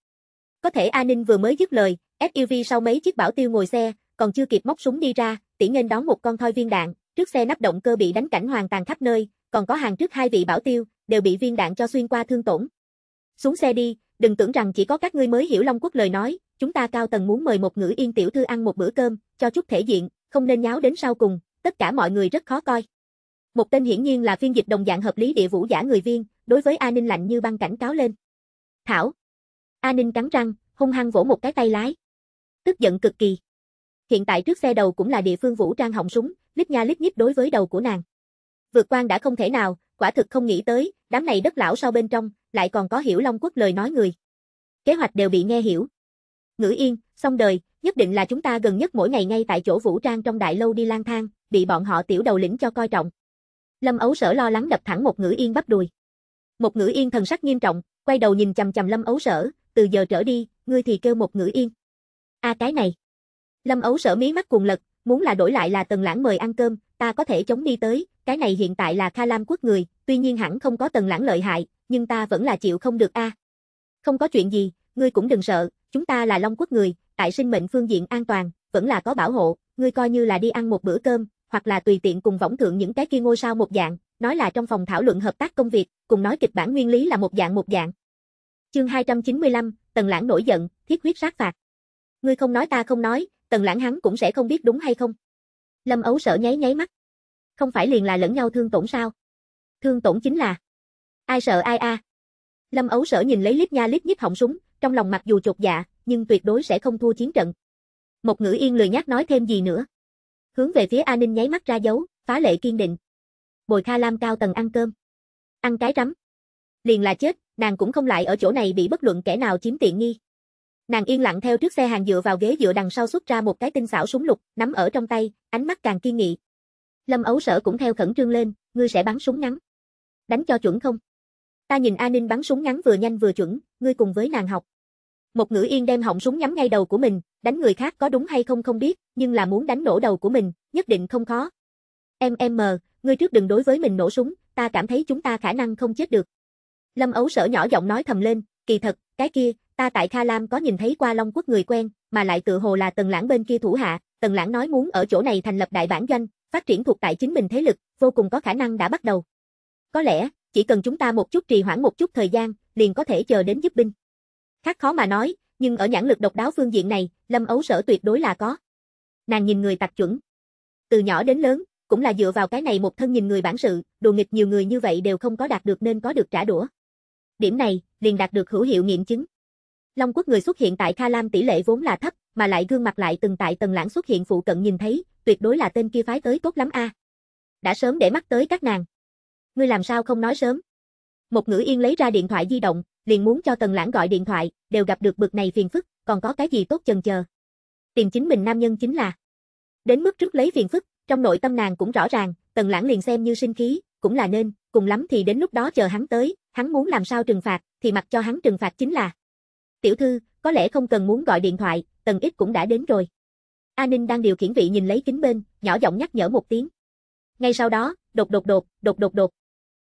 Có thể A Ninh vừa mới dứt lời, SUV sau mấy chiếc bảo tiêu ngồi xe, còn chưa kịp móc súng đi ra, tỉ nghênh đón một con thoi viên đạn, trước xe nắp động cơ bị đánh cảnh hoàn toàn khắp nơi, còn có hàng trước hai vị bảo tiêu, đều bị viên đạn cho xuyên qua thương tổn. Xuống xe đi, đừng tưởng rằng chỉ có các ngươi mới hiểu Long Quốc lời nói, chúng ta cao tầng muốn mời một ngữ yên tiểu thư ăn một bữa cơm, cho chút thể diện, không nên nháo đến sau cùng, tất cả mọi người rất khó coi. Một tên hiển nhiên là phiên dịch đồng dạng hợp lý địa vũ giả người viên, đối với A Ninh lạnh như băng cảnh cáo lên. Thảo. A Ninh cắn răng, hung hăng vỗ một cái tay lái. Tức giận cực kỳ. Hiện tại trước xe đầu cũng là địa phương vũ trang họng súng, lít nha lít nhít đối với đầu của nàng. Vượt quan đã không thể nào, quả thực không nghĩ tới, Đám này đất lão sau bên trong, lại còn có hiểu Long Quốc lời nói người. Kế hoạch đều bị nghe hiểu. Ngữ yên, xong đời, nhất định là chúng ta gần nhất mỗi ngày ngay tại chỗ vũ trang trong đại lâu đi lang thang, bị bọn họ tiểu đầu lĩnh cho coi trọng. Lâm Ấu Sở lo lắng đập thẳng một ngữ yên bắp đùi. Một ngữ yên thần sắc nghiêm trọng, quay đầu nhìn chầm chầm Lâm Ấu Sở, từ giờ trở đi, ngươi thì kêu một ngữ yên. A à, cái này. Lâm Ấu Sở mí mắt cuồng lật, muốn là đổi lại là Tần Lãng mời ăn cơm, ta có thể chống đi tới, cái này hiện tại là Kha Lam quốc người, tuy nhiên hẳn không có tần lãng lợi hại, nhưng ta vẫn là chịu không được a. À. Không có chuyện gì, ngươi cũng đừng sợ, chúng ta là Long quốc người, tại sinh mệnh phương diện an toàn, vẫn là có bảo hộ, ngươi coi như là đi ăn một bữa cơm, hoặc là tùy tiện cùng võng thượng những cái kia ngôi sao một dạng, nói là trong phòng thảo luận hợp tác công việc, cùng nói kịch bản nguyên lý là một dạng một dạng. Chương 295, Tần Lãng nổi giận, thiết huyết sát phạt. Ngươi không nói ta không nói, Tần Lãng hắn cũng sẽ không biết đúng hay không? Lâm Ấu Sở nháy nháy mắt. Không phải liền là lẫn nhau thương tổn sao? Thương tổn chính là ai sợ ai a. Lâm Ấu Sở nhìn lấy Lít Nha Lít nhíp họng súng, trong lòng mặc dù chột dạ, nhưng tuyệt đối sẽ không thua chiến trận. Một ngữ yên lười nhắc nói thêm gì nữa. Hướng về phía A Ninh nháy mắt ra dấu, phá lệ kiên định. Bồi Kha Lam cao tầng ăn cơm. Ăn cái rắm. Liền là chết, nàng cũng không lại ở chỗ này bị bất luận kẻ nào chiếm tiện nghi. Nàng yên lặng theo trước xe hàng dựa vào ghế dựa đằng sau xuất ra một cái tinh xảo súng lục, nắm ở trong tay, ánh mắt càng kiên nghị. Lâm Ấu Sở cũng theo khẩn trương lên, ngươi sẽ bắn súng ngắn. Đánh cho chuẩn không? Ta nhìn A Ninh bắn súng ngắn vừa nhanh vừa chuẩn, ngươi cùng với nàng học. Một ngữ yên đem họng súng nhắm ngay đầu của mình, đánh người khác có đúng hay không không biết, nhưng là muốn đánh nổ đầu của mình, nhất định không khó. Em em mờ, ngươi trước đừng đối với mình nổ súng, ta cảm thấy chúng ta khả năng không chết được. Lâm Ấu Sở nhỏ giọng nói thầm lên, kỳ thật, cái kia, ta tại Kha Lam có nhìn thấy qua Long Quốc người quen, mà lại tự hồ là Tần Lãng bên kia thủ hạ, Tần Lãng nói muốn ở chỗ này thành lập đại bản doanh, phát triển thuộc tại chính mình thế lực, vô cùng có khả năng đã bắt đầu. Có lẽ, chỉ cần chúng ta một chút trì hoãn một chút thời gian, liền có thể chờ đến giúp binh. Khác khó mà nói, nhưng ở nhãn lực độc đáo phương diện này, Lâm Ấu Sở tuyệt đối là có. Nàng nhìn người tạch chuẩn. Từ nhỏ đến lớn, cũng là dựa vào cái này một thân nhìn người bản sự, đồ nghịch nhiều người như vậy đều không có đạt được nên có được trả đũa. Điểm này, liền đạt được hữu hiệu nghiệm chứng. Long quốc người xuất hiện tại Kha Lam tỷ lệ vốn là thấp, mà lại gương mặt lại từng tại tầng lãng xuất hiện phụ cận nhìn thấy, tuyệt đối là tên kia phái tới tốt lắm a. À. Đã sớm để mắt tới các nàng. Ngươi làm sao không nói sớm? Một ngữ yên lấy ra điện thoại di động, liền muốn cho tần lãng gọi điện thoại, đều gặp được bực này phiền phức, còn có cái gì tốt chần chờ. Tìm chính mình nam nhân chính là. Đến mức trước lấy phiền phức, trong nội tâm nàng cũng rõ ràng, tần lãng liền xem như sinh khí, cũng là nên, cùng lắm thì đến lúc đó chờ hắn tới, hắn muốn làm sao trừng phạt, thì mặc cho hắn trừng phạt chính là. Tiểu thư, có lẽ không cần muốn gọi điện thoại, tần ích cũng đã đến rồi. A Ninh đang điều khiển vị nhìn lấy kính bên, nhỏ giọng nhắc nhở một tiếng. Ngay sau đó, đột đột đột, đột đột đột.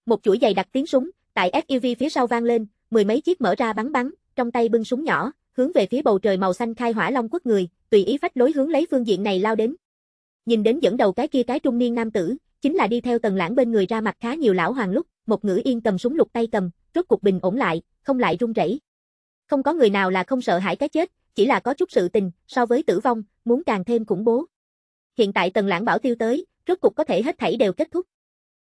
Một chuỗi giày đặt tiếng súng, tại SUV phía sau vang lên, mười mấy chiếc mở ra bắn bắn, trong tay bưng súng nhỏ, hướng về phía bầu trời màu xanh khai hỏa long quốc người, tùy ý phách lối hướng lấy phương diện này lao đến. Nhìn đến dẫn đầu cái kia cái trung niên nam tử, chính là đi theo tần lãng bên người ra mặt khá nhiều lão hoàng lúc, một ngữ yên cầm súng lục tay cầm, rốt cục bình ổn lại, không lại run rẩy. Không có người nào là không sợ hãi cái chết, chỉ là có chút sự tình, so với tử vong, muốn càng thêm khủng bố. Hiện tại Tần Lãng bảo tiêu tới, rốt cục có thể hết thảy đều kết thúc.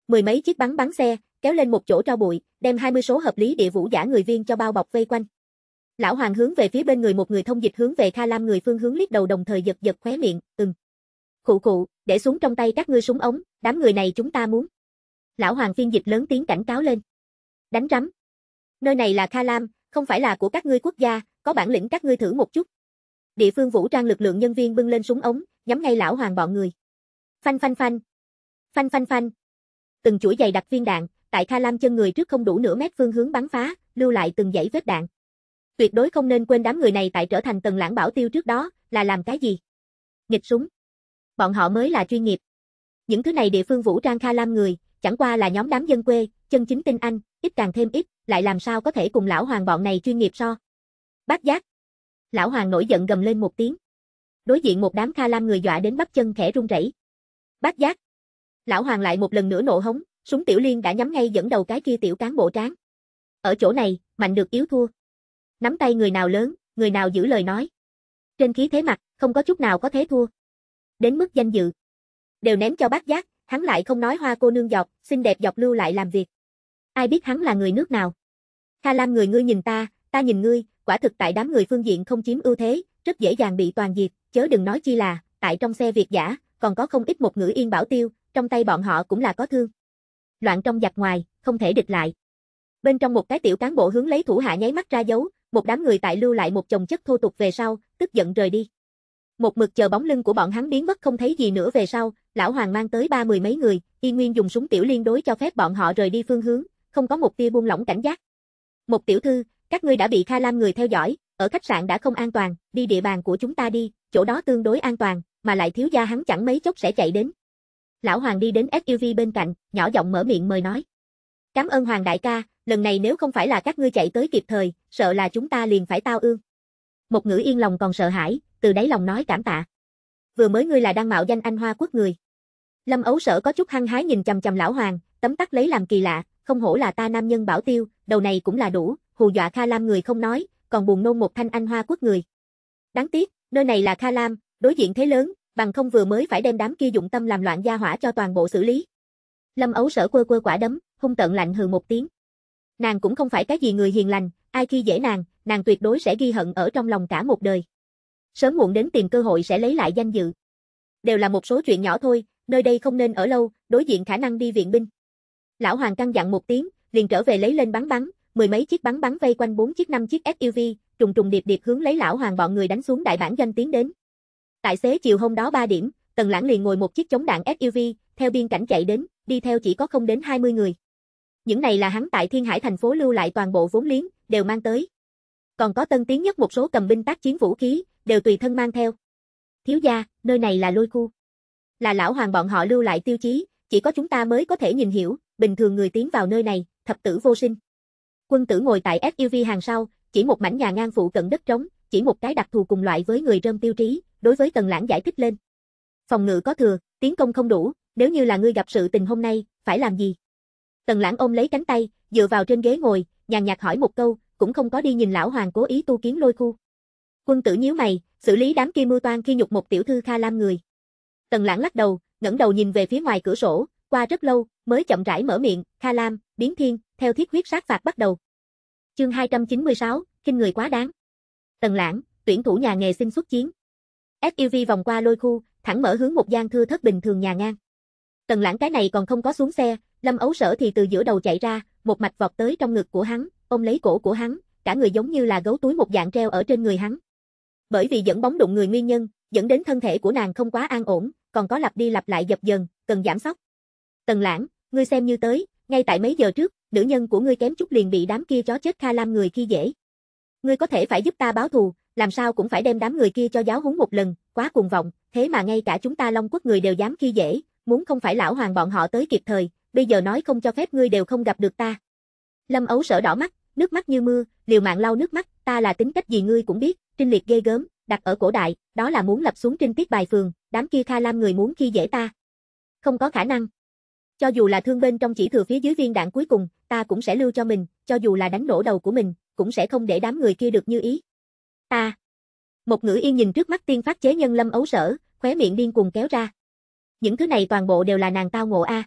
Mười mấy chiếc bắn bắn xe, kéo lên một chỗ tro bụi, đem 20 số hợp lý địa vũ giả người viên cho bao bọc vây quanh. Lão Hoàng hướng về phía bên người một người thông dịch hướng về Kha Lam người phương hướng liếc đầu đồng thời giật giật khóe miệng, "Ừm." Khụ khụ, để xuống trong tay các ngươi súng ống, đám người này chúng ta muốn. Lão Hoàng phiên dịch lớn tiếng cảnh cáo lên. Đánh rắm. Nơi này là Kha Lam, không phải là của các ngươi quốc gia, có bản lĩnh các ngươi thử một chút. Địa phương vũ trang lực lượng nhân viên bưng lên súng ống, nhắm ngay lão hoàng bọn người. Phanh phanh phanh. Phanh phanh phanh. Từng chuỗi dày đặc viên đạn, tại Kha Lam chân người trước không đủ nửa mét phương hướng bắn phá, lưu lại từng dãy vết đạn. Tuyệt đối không nên quên đám người này tại trở thành tầng lãng bảo tiêu trước đó, là làm cái gì? Nghịch súng. Bọn họ mới là chuyên nghiệp. Những thứ này địa phương vũ trang Kha Lam người, chẳng qua là nhóm đám dân quê, chân chính tinh anh, ít càng thêm ít, lại làm sao có thể cùng lão hoàng bọn này chuyên nghiệp so. Bác giác. Lão hoàng nổi giận gầm lên một tiếng. Đối diện một đám Kha Lam người dọa đến bắp chân khẽ run rẩy. Bác giác. Lão hoàng lại một lần nữa nộ hống, súng tiểu liên đã nhắm ngay dẫn đầu cái kia tiểu cán bộ tráng. Ở chỗ này, mạnh được yếu thua. Nắm tay người nào lớn, người nào giữ lời nói. Trên khí thế mặt, không có chút nào có thế thua. Đến mức danh dự. Đều ném cho bác giác, hắn lại không nói hoa cô nương dọc, xinh đẹp dọc lưu lại làm việc. Ai biết hắn là người nước nào. Kha Lam người ngươi nhìn ta, ta nhìn ngươi, quả thực tại đám người phương diện không chiếm ưu thế, rất dễ dàng bị toàn diệt, chớ đừng nói chi là, tại trong xe việt giả, còn có không ít một ngữ yên bảo tiêu, trong tay bọn họ cũng là có thương. Loạn trong giặc ngoài, không thể địch lại. Bên trong một cái tiểu cán bộ hướng lấy thủ hạ nháy mắt ra dấu, một đám người tại lưu lại một chồng chất thô tục về sau, tức giận rời đi. Một mực chờ bóng lưng của bọn hắn biến mất không thấy gì nữa về sau, lão hoàng mang tới ba mười mấy người, y nguyên dùng súng tiểu liên đối cho phép bọn họ rời đi phương hướng, không có một tia buông lỏng cảnh giác. Một tiểu thư, các ngươi đã bị Kha Lam người theo dõi, ở khách sạn đã không an toàn, đi địa bàn của chúng ta đi, chỗ đó tương đối an toàn, mà lại thiếu gia hắn chẳng mấy chốc sẽ chạy đến. Lão Hoàng đi đến SUV bên cạnh, nhỏ giọng mở miệng mời nói. Cảm ơn Hoàng đại ca, lần này nếu không phải là các ngươi chạy tới kịp thời, sợ là chúng ta liền phải tao ương. Một ngữ yên lòng còn sợ hãi, từ đáy lòng nói cảm tạ. Vừa mới ngươi là đang mạo danh anh hoa quốc người. Lâm ấu sở có chút hăng hái nhìn chầm chầm lão Hoàng, tấm tắc lấy làm kỳ lạ, không hổ là ta nam nhân bảo tiêu, đầu này cũng là đủ, hù dọa Kha Lam người không nói, còn buồn nôn một thanh anh hoa quốc người. Đáng tiếc, nơi này là Kha Lam, đối diện thế lớn, bằng không vừa mới phải đem đám kia dụng tâm làm loạn gia hỏa cho toàn bộ xử lý. Lâm Ấu Sở quơ quơ quả đấm, hung tận lạnh hừ một tiếng. Nàng cũng không phải cái gì người hiền lành, ai khi dễ nàng, nàng tuyệt đối sẽ ghi hận ở trong lòng cả một đời. Sớm muộn đến tìm cơ hội sẽ lấy lại danh dự. Đều là một số chuyện nhỏ thôi, nơi đây không nên ở lâu, đối diện khả năng đi viện binh. Lão Hoàng căn dặn một tiếng, liền trở về lấy lên bắn bắn, mười mấy chiếc bắn bắn vây quanh bốn chiếc năm chiếc SUV, trùng trùng điệp điệp hướng lấy lão Hoàng bọn người đánh xuống đại bản doanh tiến đến. Tài xế chiều hôm đó 3 điểm, Tần Lãng liền ngồi một chiếc chống đạn SUV, theo biên cảnh chạy đến, đi theo chỉ có không đến 20 người. Những này là hắn tại Thiên Hải thành phố lưu lại toàn bộ vốn liếng, đều mang tới. Còn có tân tiến nhất một số cầm binh tác chiến vũ khí, đều tùy thân mang theo. Thiếu gia, nơi này là lôi khu. Là lão hoàng bọn họ lưu lại tiêu chí, chỉ có chúng ta mới có thể nhìn hiểu, bình thường người tiến vào nơi này, thập tử vô sinh. Quân tử ngồi tại SUV hàng sau, chỉ một mảnh nhà ngang phụ cận đất trống, chỉ một cái đặc thù cùng loại với người rơm tiêu trí, đối với Tần Lãng giải thích lên. Phòng ngự có thừa, tiến công không đủ, nếu như là ngươi gặp sự tình hôm nay, phải làm gì? Tần Lãng ôm lấy cánh tay, dựa vào trên ghế ngồi, nhàn nhạt hỏi một câu, cũng không có đi nhìn lão hoàng cố ý tu kiến lôi khu. Quân tử nhíu mày, xử lý đám kia mưu toan khi nhục một tiểu thư Kha Lam người. Tần Lãng lắc đầu, ngẩng đầu nhìn về phía ngoài cửa sổ, qua rất lâu, mới chậm rãi mở miệng, Kha Lam, biến thiên, theo thiết huyết sát phạt bắt đầu. Chương 296, kinh người quá đáng. Tần Lãng, tuyển thủ nhà nghề xin xuất chiến. SUV vòng qua lôi khu, thẳng mở hướng một gian thưa thất bình thường nhà ngang. Tần Lãng cái này còn không có xuống xe, Lâm Ấu Sở thì từ giữa đầu chạy ra, một mạch vọt tới trong ngực của hắn, ôm lấy cổ của hắn, cả người giống như là gấu túi một dạng treo ở trên người hắn. Bởi vì dẫn bóng đụng người nguyên nhân, dẫn đến thân thể của nàng không quá an ổn, còn có lặp đi lặp lại dập dần, cần giảm sóc. Tần Lãng, ngươi xem như tới, ngay tại mấy giờ trước, nữ nhân của ngươi kém chút liền bị đám kia chó chết Kha Lam người khi dễ. Ngươi có thể phải giúp ta báo thù, làm sao cũng phải đem đám người kia cho giáo huấn một lần, quá cuồng vọng, thế mà ngay cả chúng ta Long Quốc người đều dám khi dễ, muốn không phải lão hoàng bọn họ tới kịp thời, bây giờ nói không cho phép ngươi đều không gặp được ta. Lâm Ấu sợ đỏ mắt, nước mắt như mưa, liều mạng lau nước mắt, ta là tính cách gì ngươi cũng biết, trinh liệt ghê gớm, đặt ở cổ đại, đó là muốn lập xuống trinh tiết bài phường, đám kia Kha Lam người muốn khi dễ ta. Không có khả năng. Cho dù là thương bên trong chỉ thừa phía dưới viên đạn cuối cùng, ta cũng sẽ lưu cho mình, cho dù là đánh nổ đầu của mình, cũng sẽ không để đám người kia được như ý. Ta. Một ngữ yên nhìn trước mắt tiên phát chế nhân lâm ấu sở, khóe miệng điên cuồng kéo ra. Những thứ này toàn bộ đều là nàng tao ngộ a.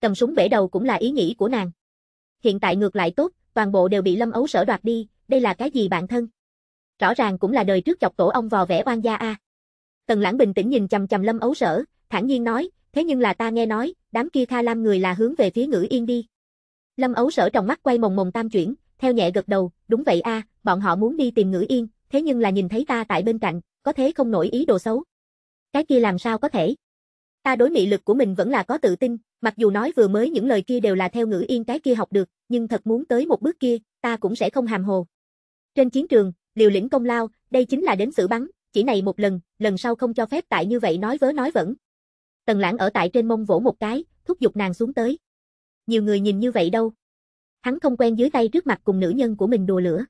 Cầm súng bể đầu cũng là ý nghĩ của nàng. Hiện tại ngược lại tốt, toàn bộ đều bị lâm ấu sở đoạt đi, đây là cái gì bạn thân? Rõ ràng cũng là đời trước chọc tổ ông vò vẽ oan gia a. Tần Lãng bình tĩnh nhìn chằm chằm Lâm Ấu Sở, thản nhiên nói, thế nhưng là ta nghe nói, đám kia Kha Lam người là hướng về phía ngữ yên đi. Lâm Ấu sở trong mắt quay mồng mồng tam chuyển, theo nhẹ gật đầu, đúng vậy a, bọn họ muốn đi tìm ngữ yên, thế nhưng là nhìn thấy ta tại bên cạnh, có thế không nổi ý đồ xấu. Cái kia làm sao có thể? Ta đối mị lực của mình vẫn là có tự tin, mặc dù nói vừa mới những lời kia đều là theo ngữ yên cái kia học được, nhưng thật muốn tới một bước kia, ta cũng sẽ không hàm hồ. Trên chiến trường, liều lĩnh công lao, đây chính là đến xử bắn, chỉ này một lần, lần sau không cho phép tại như vậy nói vớ nói vẫn Tần lãng ở tại trên mông vỗ một cái, thúc giục nàng xuống tới. Nhiều người nhìn như vậy đâu. Hắn không quen dưới tay trước mặt cùng nữ nhân của mình đùa lửa.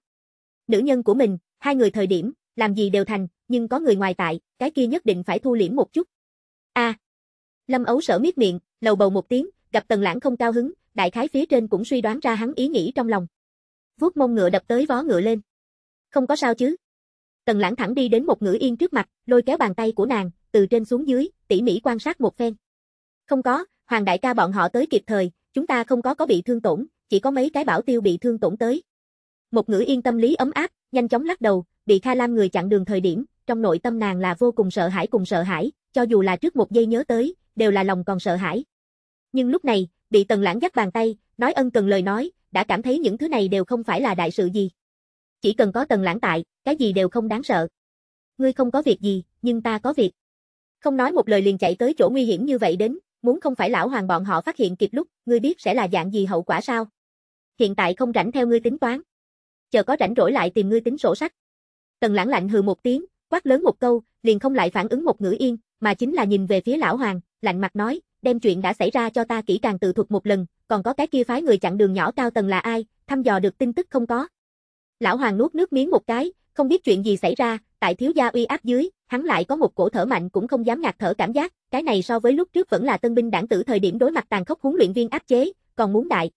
Nữ nhân của mình, hai người thời điểm, làm gì đều thành, nhưng có người ngoài tại, cái kia nhất định phải thu liễm một chút. A. À, Lâm Ấu sở miết miệng, lầu bầu một tiếng, gặp Tần Lãng không cao hứng, đại khái phía trên cũng suy đoán ra hắn ý nghĩ trong lòng. Vuốt mông ngựa đập tới vó ngựa lên. Không có sao chứ? Tần Lãng thẳng đi đến một ngữ yên trước mặt, lôi kéo bàn tay của nàng, từ trên xuống dưới, tỉ mỉ quan sát một phen. Không có, Hoàng đại ca bọn họ tới kịp thời, chúng ta không có có bị thương tổn, chỉ có mấy cái bảo tiêu bị thương tổn tới. Một ngữ yên tâm lý ấm áp, nhanh chóng lắc đầu, bị Kha Lam người chặn đường thời điểm, trong nội tâm nàng là vô cùng sợ hãi cùng sợ hãi, cho dù là trước một giây nhớ tới, đều là lòng còn sợ hãi. Nhưng lúc này, bị Tần Lãng dắt bàn tay, nói ân cần lời nói, đã cảm thấy những thứ này đều không phải là đại sự gì. Chỉ cần có Tần Lãng tại, cái gì đều không đáng sợ. Ngươi không có việc gì, nhưng ta có việc. Không nói một lời liền chạy tới chỗ nguy hiểm như vậy đến, muốn không phải lão hoàng bọn họ phát hiện kịp lúc, ngươi biết sẽ là dạng gì hậu quả sao? Hiện tại không rảnh theo ngươi tính toán. Chờ có rảnh rỗi lại tìm ngươi tính sổ sách. Tần lãng lạnh hừ một tiếng, quát lớn một câu, liền không lại phản ứng một ngữ yên, mà chính là nhìn về phía lão hoàng, lạnh mặt nói, đem chuyện đã xảy ra cho ta kỹ càng tự thuật một lần, còn có cái kia phái người chặn đường nhỏ cao tầng là ai, thăm dò được tin tức không có. Lão hoàng nuốt nước miếng một cái, không biết chuyện gì xảy ra, tại thiếu gia uy áp dưới, hắn lại có một cổ thở mạnh cũng không dám ngạt thở cảm giác, cái này so với lúc trước vẫn là tân binh đảng tử thời điểm đối mặt tàn khốc huấn luyện viên áp chế, còn muốn đại.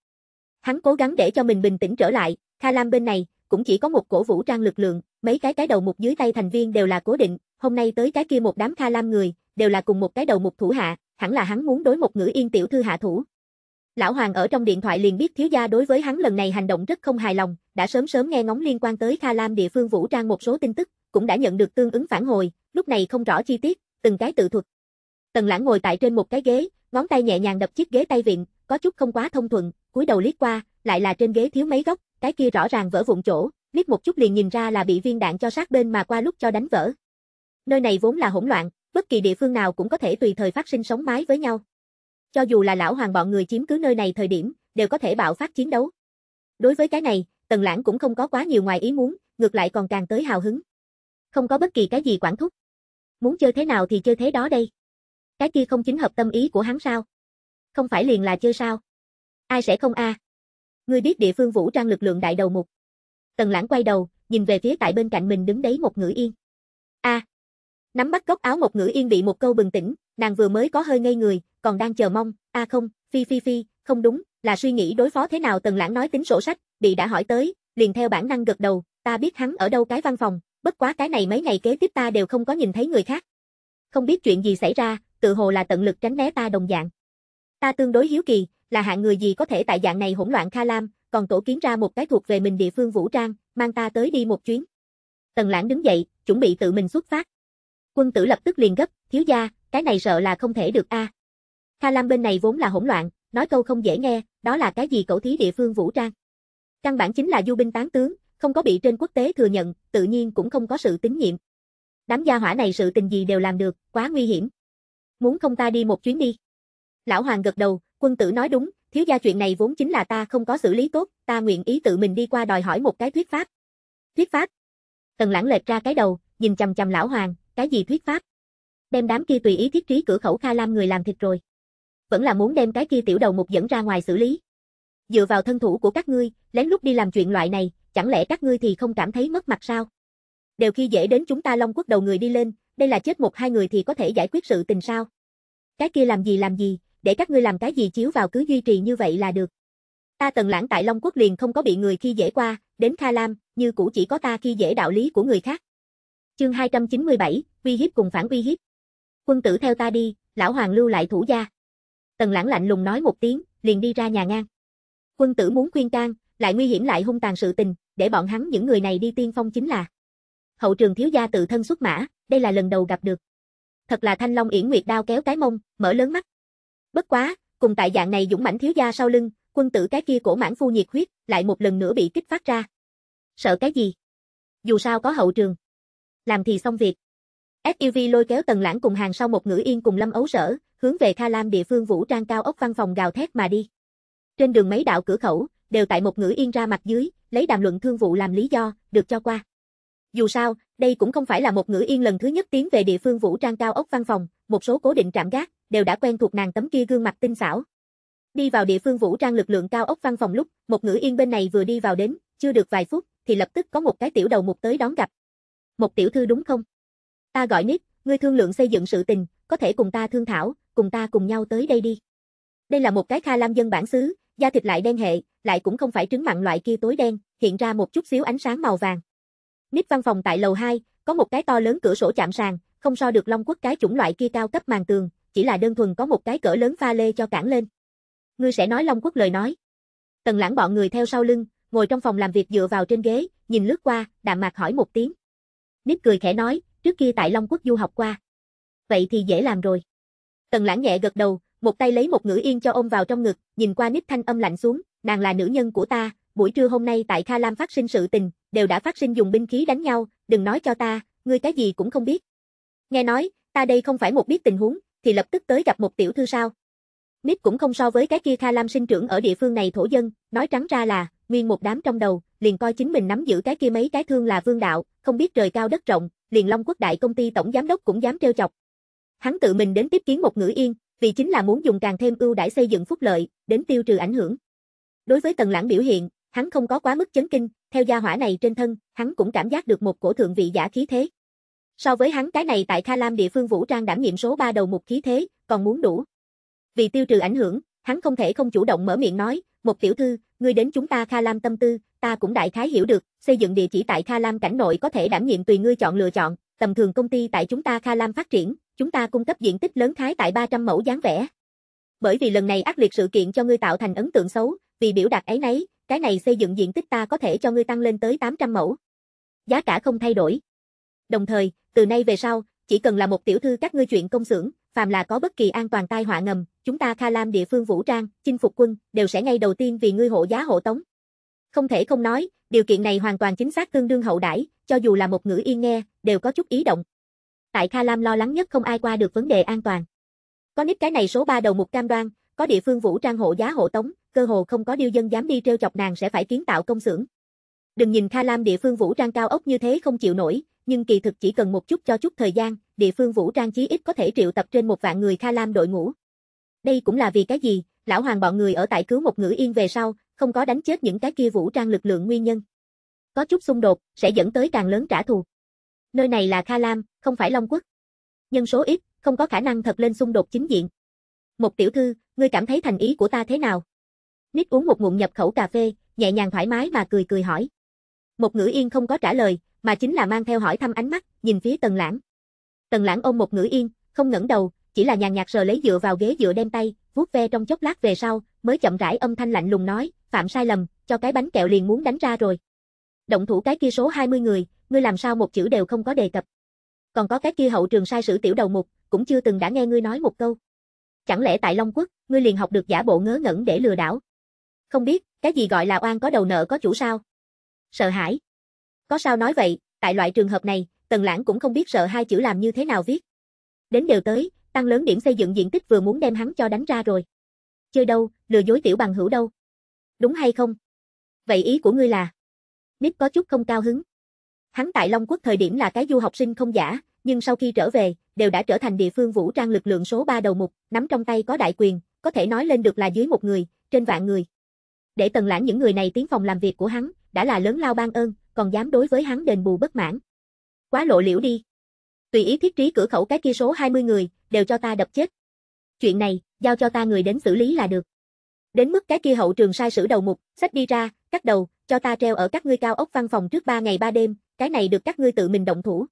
Hắn cố gắng để cho mình bình tĩnh trở lại, Kha Lam bên này cũng chỉ có một cổ vũ trang lực lượng, mấy cái cái đầu mục dưới tay thành viên đều là cố định, hôm nay tới cái kia một đám Kha Lam người, đều là cùng một cái đầu mục thủ hạ, hẳn là hắn muốn đối một ngữ yên tiểu thư hạ thủ. Lão Hoàng ở trong điện thoại liền biết thiếu gia đối với hắn lần này hành động rất không hài lòng, đã sớm sớm nghe ngóng liên quan tới Kha Lam địa phương vũ trang một số tin tức, cũng đã nhận được tương ứng phản hồi, lúc này không rõ chi tiết, từng cái tự thuật. Tần Lãng ngồi tại trên một cái ghế, ngón tay nhẹ nhàng đập chiếc ghế tay vịn, có chút không quá thông thuận, cúi đầu liếc qua, lại là trên ghế thiếu mấy góc, cái kia rõ ràng vỡ vụn chỗ, liếc một chút liền nhìn ra là bị viên đạn cho sát bên mà qua lúc cho đánh vỡ. Nơi này vốn là hỗn loạn, bất kỳ địa phương nào cũng có thể tùy thời phát sinh sống mái với nhau. Cho dù là lão hoàng bọn người chiếm cứ nơi này thời điểm, đều có thể bạo phát chiến đấu. Đối với cái này, Tần Lãng cũng không có quá nhiều ngoài ý muốn, ngược lại còn càng tới hào hứng. Không có bất kỳ cái gì quản thúc, muốn chơi thế nào thì chơi thế đó đây. Cái kia không chính hợp tâm ý của hắn sao? Không phải liền là chơi sao? Ai sẽ không a? À? Ngươi biết địa phương vũ trang lực lượng đại đầu mục. Tần lãng quay đầu, nhìn về phía tại bên cạnh mình đứng đấy một ngữ yên. a à. Nắm bắt góc áo một ngữ yên bị một câu bừng tỉnh, nàng vừa mới có hơi ngây người, còn đang chờ mong, a à không, phi phi phi, không đúng, là suy nghĩ đối phó thế nào tần lãng nói tính sổ sách, bị đã hỏi tới, liền theo bản năng gật đầu, ta biết hắn ở đâu cái văn phòng, bất quá cái này mấy ngày kế tiếp ta đều không có nhìn thấy người khác. Không biết chuyện gì xảy ra, tự hồ là tận lực tránh né ta đồng dạng. Ta tương đối hiếu kỳ, là hạng người gì có thể tại dạng này hỗn loạn Kha Lam, còn tổ kiến ra một cái thuộc về mình địa phương vũ trang, mang ta tới đi một chuyến. Tần Lãng đứng dậy, chuẩn bị tự mình xuất phát. Quân tử lập tức liền gấp, thiếu gia, cái này sợ là không thể được a. À. Kha Lam bên này vốn là hỗn loạn, nói câu không dễ nghe, đó là cái gì cẩu thí địa phương vũ trang. Căn bản chính là du binh tán tướng, không có bị trên quốc tế thừa nhận, tự nhiên cũng không có sự tín nhiệm. Đám gia hỏa này sự tình gì đều làm được, quá nguy hiểm. Muốn không ta đi một chuyến đi. Lão Hoàng gật đầu, quân tử nói đúng, thiếu gia chuyện này vốn chính là ta không có xử lý tốt, ta nguyện ý tự mình đi qua đòi hỏi một cái thuyết pháp. Thuyết pháp? Tần lãng lệch ra cái đầu, nhìn chầm chầm lão Hoàng, cái gì thuyết pháp? Đem đám kia tùy ý thiết trí cửa khẩu Kha Lam người làm thịt rồi. Vẫn là muốn đem cái kia tiểu đầu mục dẫn ra ngoài xử lý. Dựa vào thân thủ của các ngươi, lén lút đi làm chuyện loại này, chẳng lẽ các ngươi thì không cảm thấy mất mặt sao? Đều khi dễ đến chúng ta Long Quốc đầu người đi lên, đây là chết một hai người thì có thể giải quyết sự tình sao? Cái kia làm gì làm gì, để các ngươi làm cái gì chiếu vào cứ duy trì như vậy là được. Ta Tần Lãng tại Long Quốc liền không có bị người khi dễ qua, đến Kha Lam, như cũ chỉ có ta khi dễ đạo lý của người khác. Chương 297, uy hiếp cùng phản uy hiếp. Quân tử theo ta đi, lão hoàng lưu lại thủ gia. Tần Lãng lạnh lùng nói một tiếng, liền đi ra nhà ngang. Quân tử muốn khuyên can, lại nguy hiểm lại hung tàn sự tình, để bọn hắn những người này đi tiên phong chính là. Hậu trường thiếu gia tự thân xuất mã, đây là lần đầu gặp được. Thật là Thanh Long Yển Nguyệt đao kéo cái mông, mở lớn mắt. Bất quá, cùng tại dạng này dũng mãnh thiếu gia sau lưng, quân tử cái kia cổ mãn phu nhiệt huyết, lại một lần nữa bị kích phát ra. Sợ cái gì? Dù sao có hậu trường. Làm thì xong việc. SUV lôi kéo tần lãng cùng hàng sau một ngữ yên cùng lâm ấu sở, hướng về Kha Lam địa phương vũ trang cao ốc văn phòng gào thét mà đi. Trên đường mấy đạo cửa khẩu, đều tại một ngữ yên ra mặt dưới, lấy đàm luận thương vụ làm lý do, được cho qua. Dù sao, đây cũng không phải là một ngữ yên lần thứ nhất tiến về địa phương vũ trang cao ốc văn phòng, một số cố định trạm gác, đều đã quen thuộc nàng tấm kia gương mặt tinh xảo. Đi vào địa phương vũ trang lực lượng cao ốc văn phòng lúc, một ngữ yên bên này vừa đi vào đến, chưa được vài phút, thì lập tức có một cái tiểu đầu mục tới đón gặp. Một tiểu thư đúng không? Ta gọi nít ngươi thương lượng xây dựng sự tình, có thể cùng ta thương thảo, cùng ta cùng nhau tới đây đi. Đây là một cái Kha Lam dân bản xứ, da thịt lại đen hệ, lại cũng không phải trứng mặn loại kia tối đen, hiện ra một chút xíu ánh sáng màu vàng. Nít văn phòng tại lầu 2, có một cái to lớn cửa sổ chạm sàn, không so được Long Quốc cái chủng loại kia cao cấp màn tường, chỉ là đơn thuần có một cái cỡ lớn pha lê cho cản lên. Ngươi sẽ nói Long Quốc lời nói. Tần Lãng bọn người theo sau lưng, ngồi trong phòng làm việc dựa vào trên ghế, nhìn lướt qua, đạm mạc hỏi một tiếng. Nít cười khẽ nói, trước kia tại Long Quốc du học qua. Vậy thì dễ làm rồi. Tần Lãng nhẹ gật đầu, một tay lấy một ngữ yên cho ôm vào trong ngực, nhìn qua nít thanh âm lạnh xuống, nàng là nữ nhân của ta, buổi trưa hôm nay tại Kha Lam phát sinh sự tình, đều đã phát sinh dùng binh khí đánh nhau, đừng nói cho ta, ngươi cái gì cũng không biết. Nghe nói, ta đây không phải một biết tình huống, thì lập tức tới gặp một tiểu thư sao. Nít cũng không so với cái kia Kha Lam sinh trưởng ở địa phương này thổ dân, nói trắng ra là, nguyên một đám trong đầu, liền coi chính mình nắm giữ cái kia mấy cái thương là vương đạo, không biết trời cao đất rộng, liền Long Quốc Đại công ty tổng giám đốc cũng dám trêu chọc. Hắn tự mình đến tiếp kiến một ngữ yên, vì chính là muốn dùng càng thêm ưu đãi xây dựng phúc lợi, đến tiêu trừ ảnh hưởng. Đối với Tần Lãng biểu hiện, hắn không có quá mức chấn kinh, theo gia hỏa này trên thân, hắn cũng cảm giác được một cổ thượng vị giả khí thế. So với hắn cái này tại Kha Lam địa phương vũ trang đảm nhiệm số 3 đầu mục khí thế, còn muốn đủ. Vì tiêu trừ ảnh hưởng, hắn không thể không chủ động mở miệng nói, "Một tiểu thư, ngươi đến chúng ta Kha Lam tâm tư, ta cũng đại khái hiểu được, xây dựng địa chỉ tại Kha Lam cảnh nội có thể đảm nhiệm tùy ngươi chọn lựa chọn, tầm thường công ty tại chúng ta Kha Lam phát triển, chúng ta cung cấp diện tích lớn khái tại 300 mẫu dáng vẽ. Bởi vì lần này ác liệt sự kiện cho ngươi tạo thành ấn tượng xấu, vì biểu đạt ấy nấy, cái này xây dựng diện tích ta có thể cho ngươi tăng lên tới 800 mẫu. Giá cả không thay đổi. Đồng thời, từ nay về sau, chỉ cần là một tiểu thư các ngươi chuyện công xưởng, phàm là có bất kỳ an toàn tai họa ngầm, chúng ta Kha Lam địa phương vũ trang, chinh phục quân, đều sẽ ngay đầu tiên vì ngươi hộ giá hộ tống. Không thể không nói, điều kiện này hoàn toàn chính xác tương đương hậu đãi, cho dù là một ngữ yên nghe, đều có chút ý động tại Kha Lam lo lắng nhất không ai qua được vấn đề an toàn. Có nít cái này số 3 đầu một cam đoan, có địa phương vũ trang hộ giá hộ tống, cơ hồ không có điêu dân dám đi treo chọc nàng sẽ phải kiến tạo công xưởng. Đừng nhìn Kha Lam địa phương vũ trang cao ốc như thế không chịu nổi, nhưng kỳ thực chỉ cần một chút cho chút thời gian, địa phương vũ trang chí ít có thể triệu tập trên một vạn người Kha Lam đội ngũ. Đây cũng là vì cái gì, lão hoàng bọn người ở tại cứu một ngữ yên về sau, không có đánh chết những cái kia vũ trang lực lượng nguyên nhân. Có chút xung đột, sẽ dẫn tới càng lớn trả thù. Nơi này là Kha Lam, không phải Long Quốc. Nhân số ít, không có khả năng thật lên xung đột chính diện. Một tiểu thư, ngươi cảm thấy thành ý của ta thế nào? Nít uống một ngụm nhập khẩu cà phê, nhẹ nhàng thoải mái mà cười cười hỏi. Một ngữ yên không có trả lời, mà chính là mang theo hỏi thăm ánh mắt, nhìn phía Tần Lãng. Tần Lãng ôm một ngữ yên, không ngẩng đầu, chỉ là nhàn nhạt sờ lấy dựa vào ghế dựa đem tay, vuốt ve trong chốc lát về sau, mới chậm rãi âm thanh lạnh lùng nói, phạm sai lầm, cho cái bánh kẹo liền muốn đánh ra rồi. Động thủ cái kia số 20 người, ngươi làm sao một chữ đều không có đề cập. Còn có cái kia hậu trường sai sử tiểu đầu mục, cũng chưa từng đã nghe ngươi nói một câu. Chẳng lẽ tại Long Quốc, ngươi liền học được giả bộ ngớ ngẩn để lừa đảo? Không biết, cái gì gọi là oan có đầu nợ có chủ sao? Sợ hãi. Có sao nói vậy, tại loại trường hợp này, Tần Lãng cũng không biết sợ hai chữ làm như thế nào viết. Đến đều tới, tăng lớn điểm xây dựng diện tích vừa muốn đem hắn cho đánh ra rồi. Chơi đâu, lừa dối tiểu bằng hữu đâu? Đúng hay không? Vậy ý của ngươi là? Nít có chút không cao hứng. Hắn tại Long Quốc thời điểm là cái du học sinh không giả, nhưng sau khi trở về, đều đã trở thành địa phương vũ trang lực lượng số 3 đầu mục, nắm trong tay có đại quyền, có thể nói lên được là dưới một người, trên vạn người. Để tần lãng những người này tiến phòng làm việc của hắn, đã là lớn lao ban ơn, còn dám đối với hắn đền bù bất mãn. Quá lộ liễu đi. Tùy ý thiết trí cửa khẩu cái kia số 20 người, đều cho ta đập chết. Chuyện này, giao cho ta người đến xử lý là được. Đến mức cái kia hậu trường sai sử đầu mục, sách đi ra, cắt đầu, cho ta treo ở các ngươi cao ốc văn phòng trước 3 ngày 3 đêm, cái này được các ngươi tự mình động thủ.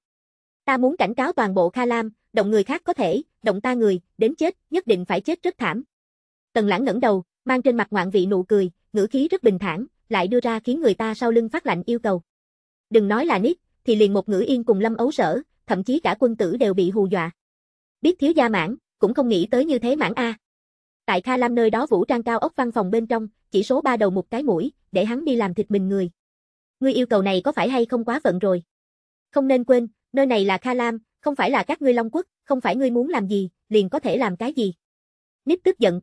Ta muốn cảnh cáo toàn bộ Kha Lam, động người khác có thể, động ta người, đến chết, nhất định phải chết rất thảm. Tần lãng ngẩng đầu, mang trên mặt ngoạn vị nụ cười, ngữ khí rất bình thản, lại đưa ra khiến người ta sau lưng phát lạnh yêu cầu. Đừng nói là nít, thì liền một ngữ yên cùng lâm ấu sở, thậm chí cả quân tử đều bị hù dọa. Biết thiếu gia mãn, cũng không nghĩ tới như thế mãn A. Tại Kha Lam nơi đó vũ trang cao ốc văn phòng bên trong, chỉ số ba đầu một cái mũi, để hắn đi làm thịt mình người ngươi yêu cầu này có phải hay không quá vận rồi. Không nên quên, nơi này là Kha Lam, không phải là các ngươi Long Quốc, không phải ngươi muốn làm gì, liền có thể làm cái gì. Nếp tức giận.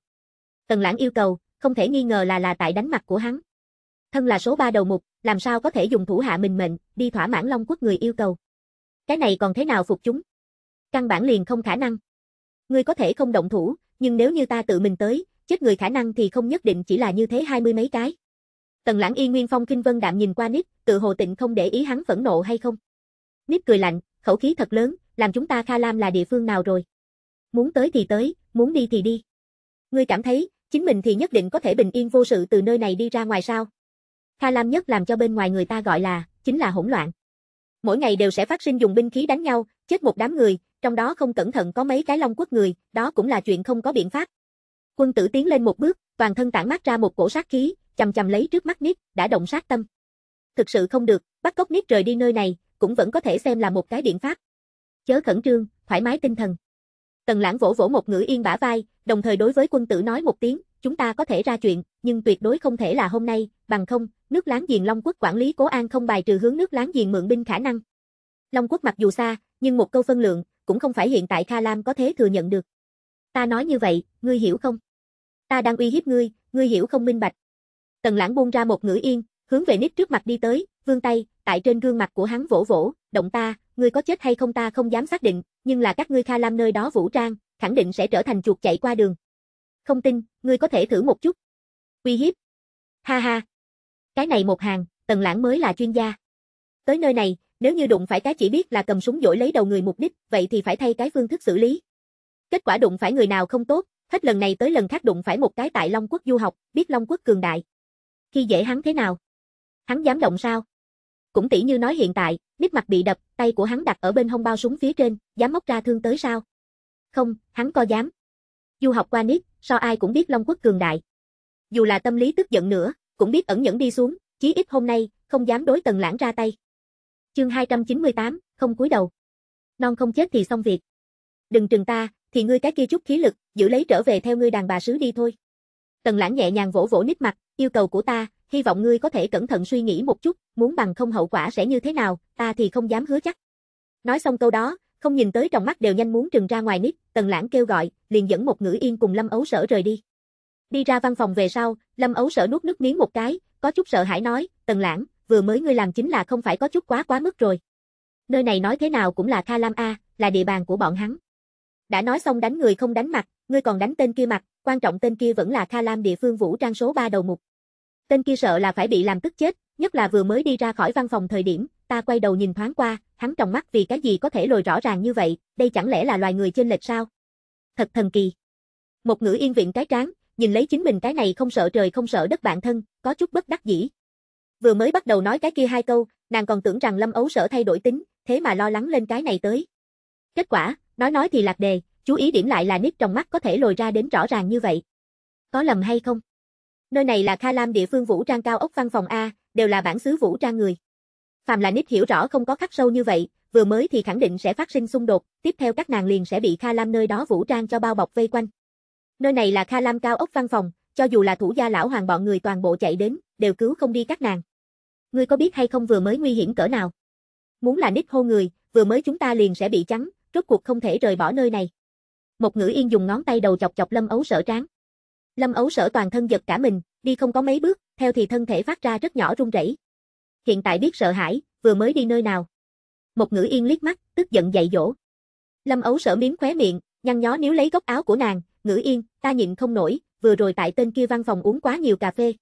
Tần lãng yêu cầu, không thể nghi ngờ là là tại đánh mặt của hắn. Thân là số ba đầu mục, làm sao có thể dùng thủ hạ mình mệnh, đi thỏa mãn Long Quốc người yêu cầu. Cái này còn thế nào phục chúng? Căn bản liền không khả năng. Ngươi có thể không động thủ, nhưng nếu như ta tự mình tới, chết người khả năng thì không nhất định chỉ là như thế hai mươi mấy cái. Tần lãng y nguyên phong kinh vân đạm nhìn qua Nít, tự hồ tịnh không để ý hắn phẫn nộ hay không. Nít cười lạnh, khẩu khí thật lớn, làm chúng ta Kha Lam là địa phương nào rồi. Muốn tới thì tới, muốn đi thì đi. Ngươi cảm thấy, chính mình thì nhất định có thể bình yên vô sự từ nơi này đi ra ngoài sao. Kha Lam nhất làm cho bên ngoài người ta gọi là, chính là hỗn loạn. Mỗi ngày đều sẽ phát sinh dùng binh khí đánh nhau, chết một đám người, trong đó không cẩn thận có mấy cái long quốc người, đó cũng là chuyện không có biện pháp. Quân tử tiến lên một bước, toàn thân tản mát ra một cổ sát khí, chầm chầm lấy trước mắt Nick, đã động sát tâm. Thực sự không được, bắt cóc Nick rời đi nơi này, cũng vẫn có thể xem là một cái biện pháp. Chớ khẩn trương, thoải mái tinh thần. Tần lãng vỗ vỗ một ngữ yên bả vai, đồng thời đối với quân tử nói một tiếng, chúng ta có thể ra chuyện, nhưng tuyệt đối không thể là hôm nay, bằng không, nước láng giềng Long Quốc quản lý Cố An không bài trừ hướng nước láng giềng mượn binh khả năng. Long Quốc mặc dù xa, nhưng một câu phân lượng, cũng không phải hiện tại Kha Lam có thế thừa nhận được. Ta nói như vậy, ngươi hiểu không? Ta đang uy hiếp ngươi, ngươi hiểu không minh bạch, Tần lãng buông ra một ngữ yên, hướng về nít trước mặt đi tới, vươn tay, tại trên gương mặt của hắn vỗ vỗ, động ta, ngươi có chết hay không ta không dám xác định, nhưng là các ngươi Kha Lam nơi đó vũ trang, khẳng định sẽ trở thành chuột chạy qua đường. Không tin, ngươi có thể thử một chút. Uy hiếp. Ha ha. Cái này một hàng, tần lãng mới là chuyên gia. Tới nơi này, nếu như đụng phải cái chỉ biết là cầm súng dỗi lấy đầu người mục đích, vậy thì phải thay cái phương thức xử lý. Kết quả đụng phải người nào không tốt, hết lần này tới lần khác đụng phải một cái tại Long Quốc du học, biết Long Quốc cường đại khi dễ hắn thế nào? Hắn dám động sao? Cũng tỉ như nói hiện tại, nít mặt bị đập, tay của hắn đặt ở bên hông bao súng phía trên, dám móc ra thương tới sao? Không, hắn co dám. Du học qua nít, so ai cũng biết Long Quốc cường đại. Dù là tâm lý tức giận nữa, cũng biết ẩn nhẫn đi xuống, chí ít hôm nay, không dám đối tần lãng ra tay. Chương 298, không cúi đầu. Non không chết thì xong việc. Đừng trừng ta, thì ngươi cái kia chút khí lực, giữ lấy trở về theo ngươi đàn bà sứ đi thôi. Tần lãng nhẹ nhàng vỗ vỗ nít mặt, yêu cầu của ta, hy vọng ngươi có thể cẩn thận suy nghĩ một chút, muốn bằng không hậu quả sẽ như thế nào, ta thì không dám hứa chắc. Nói xong câu đó, không nhìn tới trong mắt đều nhanh muốn trừng ra ngoài nít, tần lãng kêu gọi, liền dẫn một ngữ yên cùng Lâm Ấu Sở rời đi. Đi ra văn phòng về sau, Lâm Ấu Sở nuốt nước miếng một cái, có chút sợ hãi nói, tần lãng, vừa mới ngươi làm chính là không phải có chút quá quá mức rồi. Nơi này nói thế nào cũng là Kha Lam A, là địa bàn của bọn hắn. Đã nói xong đánh người không đánh mặt, ngươi còn đánh tên kia mặt, quan trọng tên kia vẫn là Kha Lam địa phương vũ trang số 3 đầu mục. Tên kia sợ là phải bị làm tức chết, nhất là vừa mới đi ra khỏi văn phòng thời điểm, ta quay đầu nhìn thoáng qua, hắn trong mắt vì cái gì có thể lồi rõ ràng như vậy, đây chẳng lẽ là loài người trên lệch sao? Thật thần kỳ. Một ngữ yên viện cái tráng, nhìn lấy chính mình cái này không sợ trời không sợ đất bạn thân, có chút bất đắc dĩ. Vừa mới bắt đầu nói cái kia hai câu, nàng còn tưởng rằng Lâm Ấu sợ thay đổi tính, thế mà lo lắng lên cái này tới. Kết quả, Nói nói thì lạc đề, chú ý điểm lại là nít trong mắt có thể lồi ra đến rõ ràng như vậy. Có lầm hay không? Nơi này là Kha Lam địa phương vũ trang cao ốc văn phòng A, đều là bản xứ vũ trang người. Phàm là nít hiểu rõ không có khắc sâu như vậy, vừa mới thì khẳng định sẽ phát sinh xung đột, tiếp theo các nàng liền sẽ bị Kha Lam nơi đó vũ trang cho bao bọc vây quanh. Nơi này là Kha Lam cao ốc văn phòng, cho dù là thủ gia lão hoàng bọn người toàn bộ chạy đến, đều cứu không đi các nàng. Ngươi có biết hay không vừa mới nguy hiểm cỡ nào? Muốn là nít hô người, vừa mới chúng ta liền sẽ bị trắng, rốt cuộc không thể rời bỏ nơi này. Một ngữ yên dùng ngón tay đầu chọc chọc lâm ấu sở tráng. Lâm ấu sở toàn thân giật cả mình, đi không có mấy bước, theo thì thân thể phát ra rất nhỏ run rẩy. Hiện tại biết sợ hãi, vừa mới đi nơi nào. Một ngữ yên liếc mắt, tức giận dạy dỗ. Lâm ấu sở miếng khóe miệng, nhăn nhó níu lấy góc áo của nàng, ngữ yên, ta nhịn không nổi, vừa rồi tại tên kia văn phòng uống quá nhiều cà phê.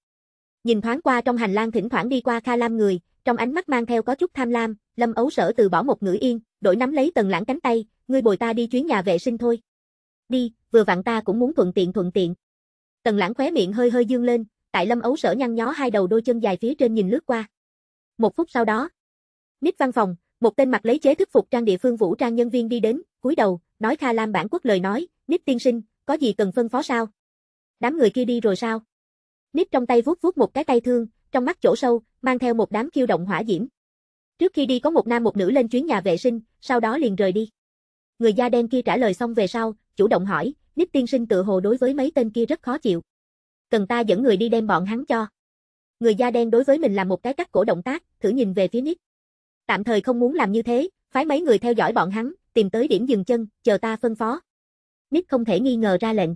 Nhìn thoáng qua trong hành lang thỉnh thoảng đi qua Kha Lam người, trong ánh mắt mang theo có chút tham lam, Lâm Ấu Sở từ bỏ một ngữ yên, đổi nắm lấy tần lãng cánh tay, ngươi bồi ta đi chuyến nhà vệ sinh thôi. Đi, vừa vặn ta cũng muốn thuận tiện thuận tiện. Tần lãng khóe miệng hơi hơi dương lên, tại lâm ấu sở nhăn nhó hai đầu đôi chân dài phía trên nhìn lướt qua. Một phút sau đó, nít văn phòng, một tên mặc lấy chế thức phục trang địa phương vũ trang nhân viên đi đến, cúi đầu, nói Kha Lam bản quốc lời nói, nít tiên sinh, có gì cần phân phó sao? Đám người kia đi rồi sao? Nít trong tay vuốt vuốt một cái tay thương, trong mắt chỗ sâu, mang theo một đám kiêu động hỏa diễm. Trước khi đi có một nam một nữ lên chuyến nhà vệ sinh, sau đó liền rời đi. Người da đen kia trả lời xong về sau, chủ động hỏi, nít tiên sinh tự hồ đối với mấy tên kia rất khó chịu. Cần ta dẫn người đi đem bọn hắn cho. Người da đen đối với mình làm một cái cắt cổ động tác, thử nhìn về phía nít Tạm thời không muốn làm như thế, phái mấy người theo dõi bọn hắn, tìm tới điểm dừng chân, chờ ta phân phó. nít không thể nghi ngờ ra lệnh.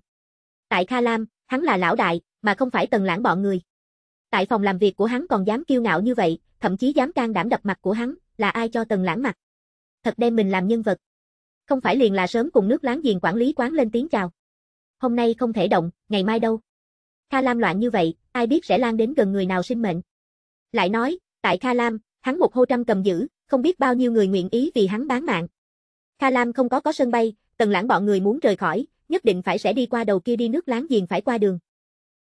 Tại Kha Lam, hắn là lão đại, mà không phải tần lãng bọn người. Tại phòng làm việc của hắn còn dám kiêu ngạo như vậy, thậm chí dám can đảm đập mặt của hắn, là ai cho Tần Lãng mặt. Thật đem mình làm nhân vật. Không phải liền là sớm cùng nước láng giềng quản lý quán lên tiếng chào. Hôm nay không thể động, ngày mai đâu. Kha Lam loạn như vậy, ai biết sẽ lan đến gần người nào sinh mệnh. Lại nói, tại Kha Lam, hắn một hô trăm cầm giữ, không biết bao nhiêu người nguyện ý vì hắn bán mạng. Kha Lam không có có sân bay, Tần Lãng bọn người muốn rời khỏi, nhất định phải sẽ đi qua đầu kia đi nước láng giềng phải qua đường.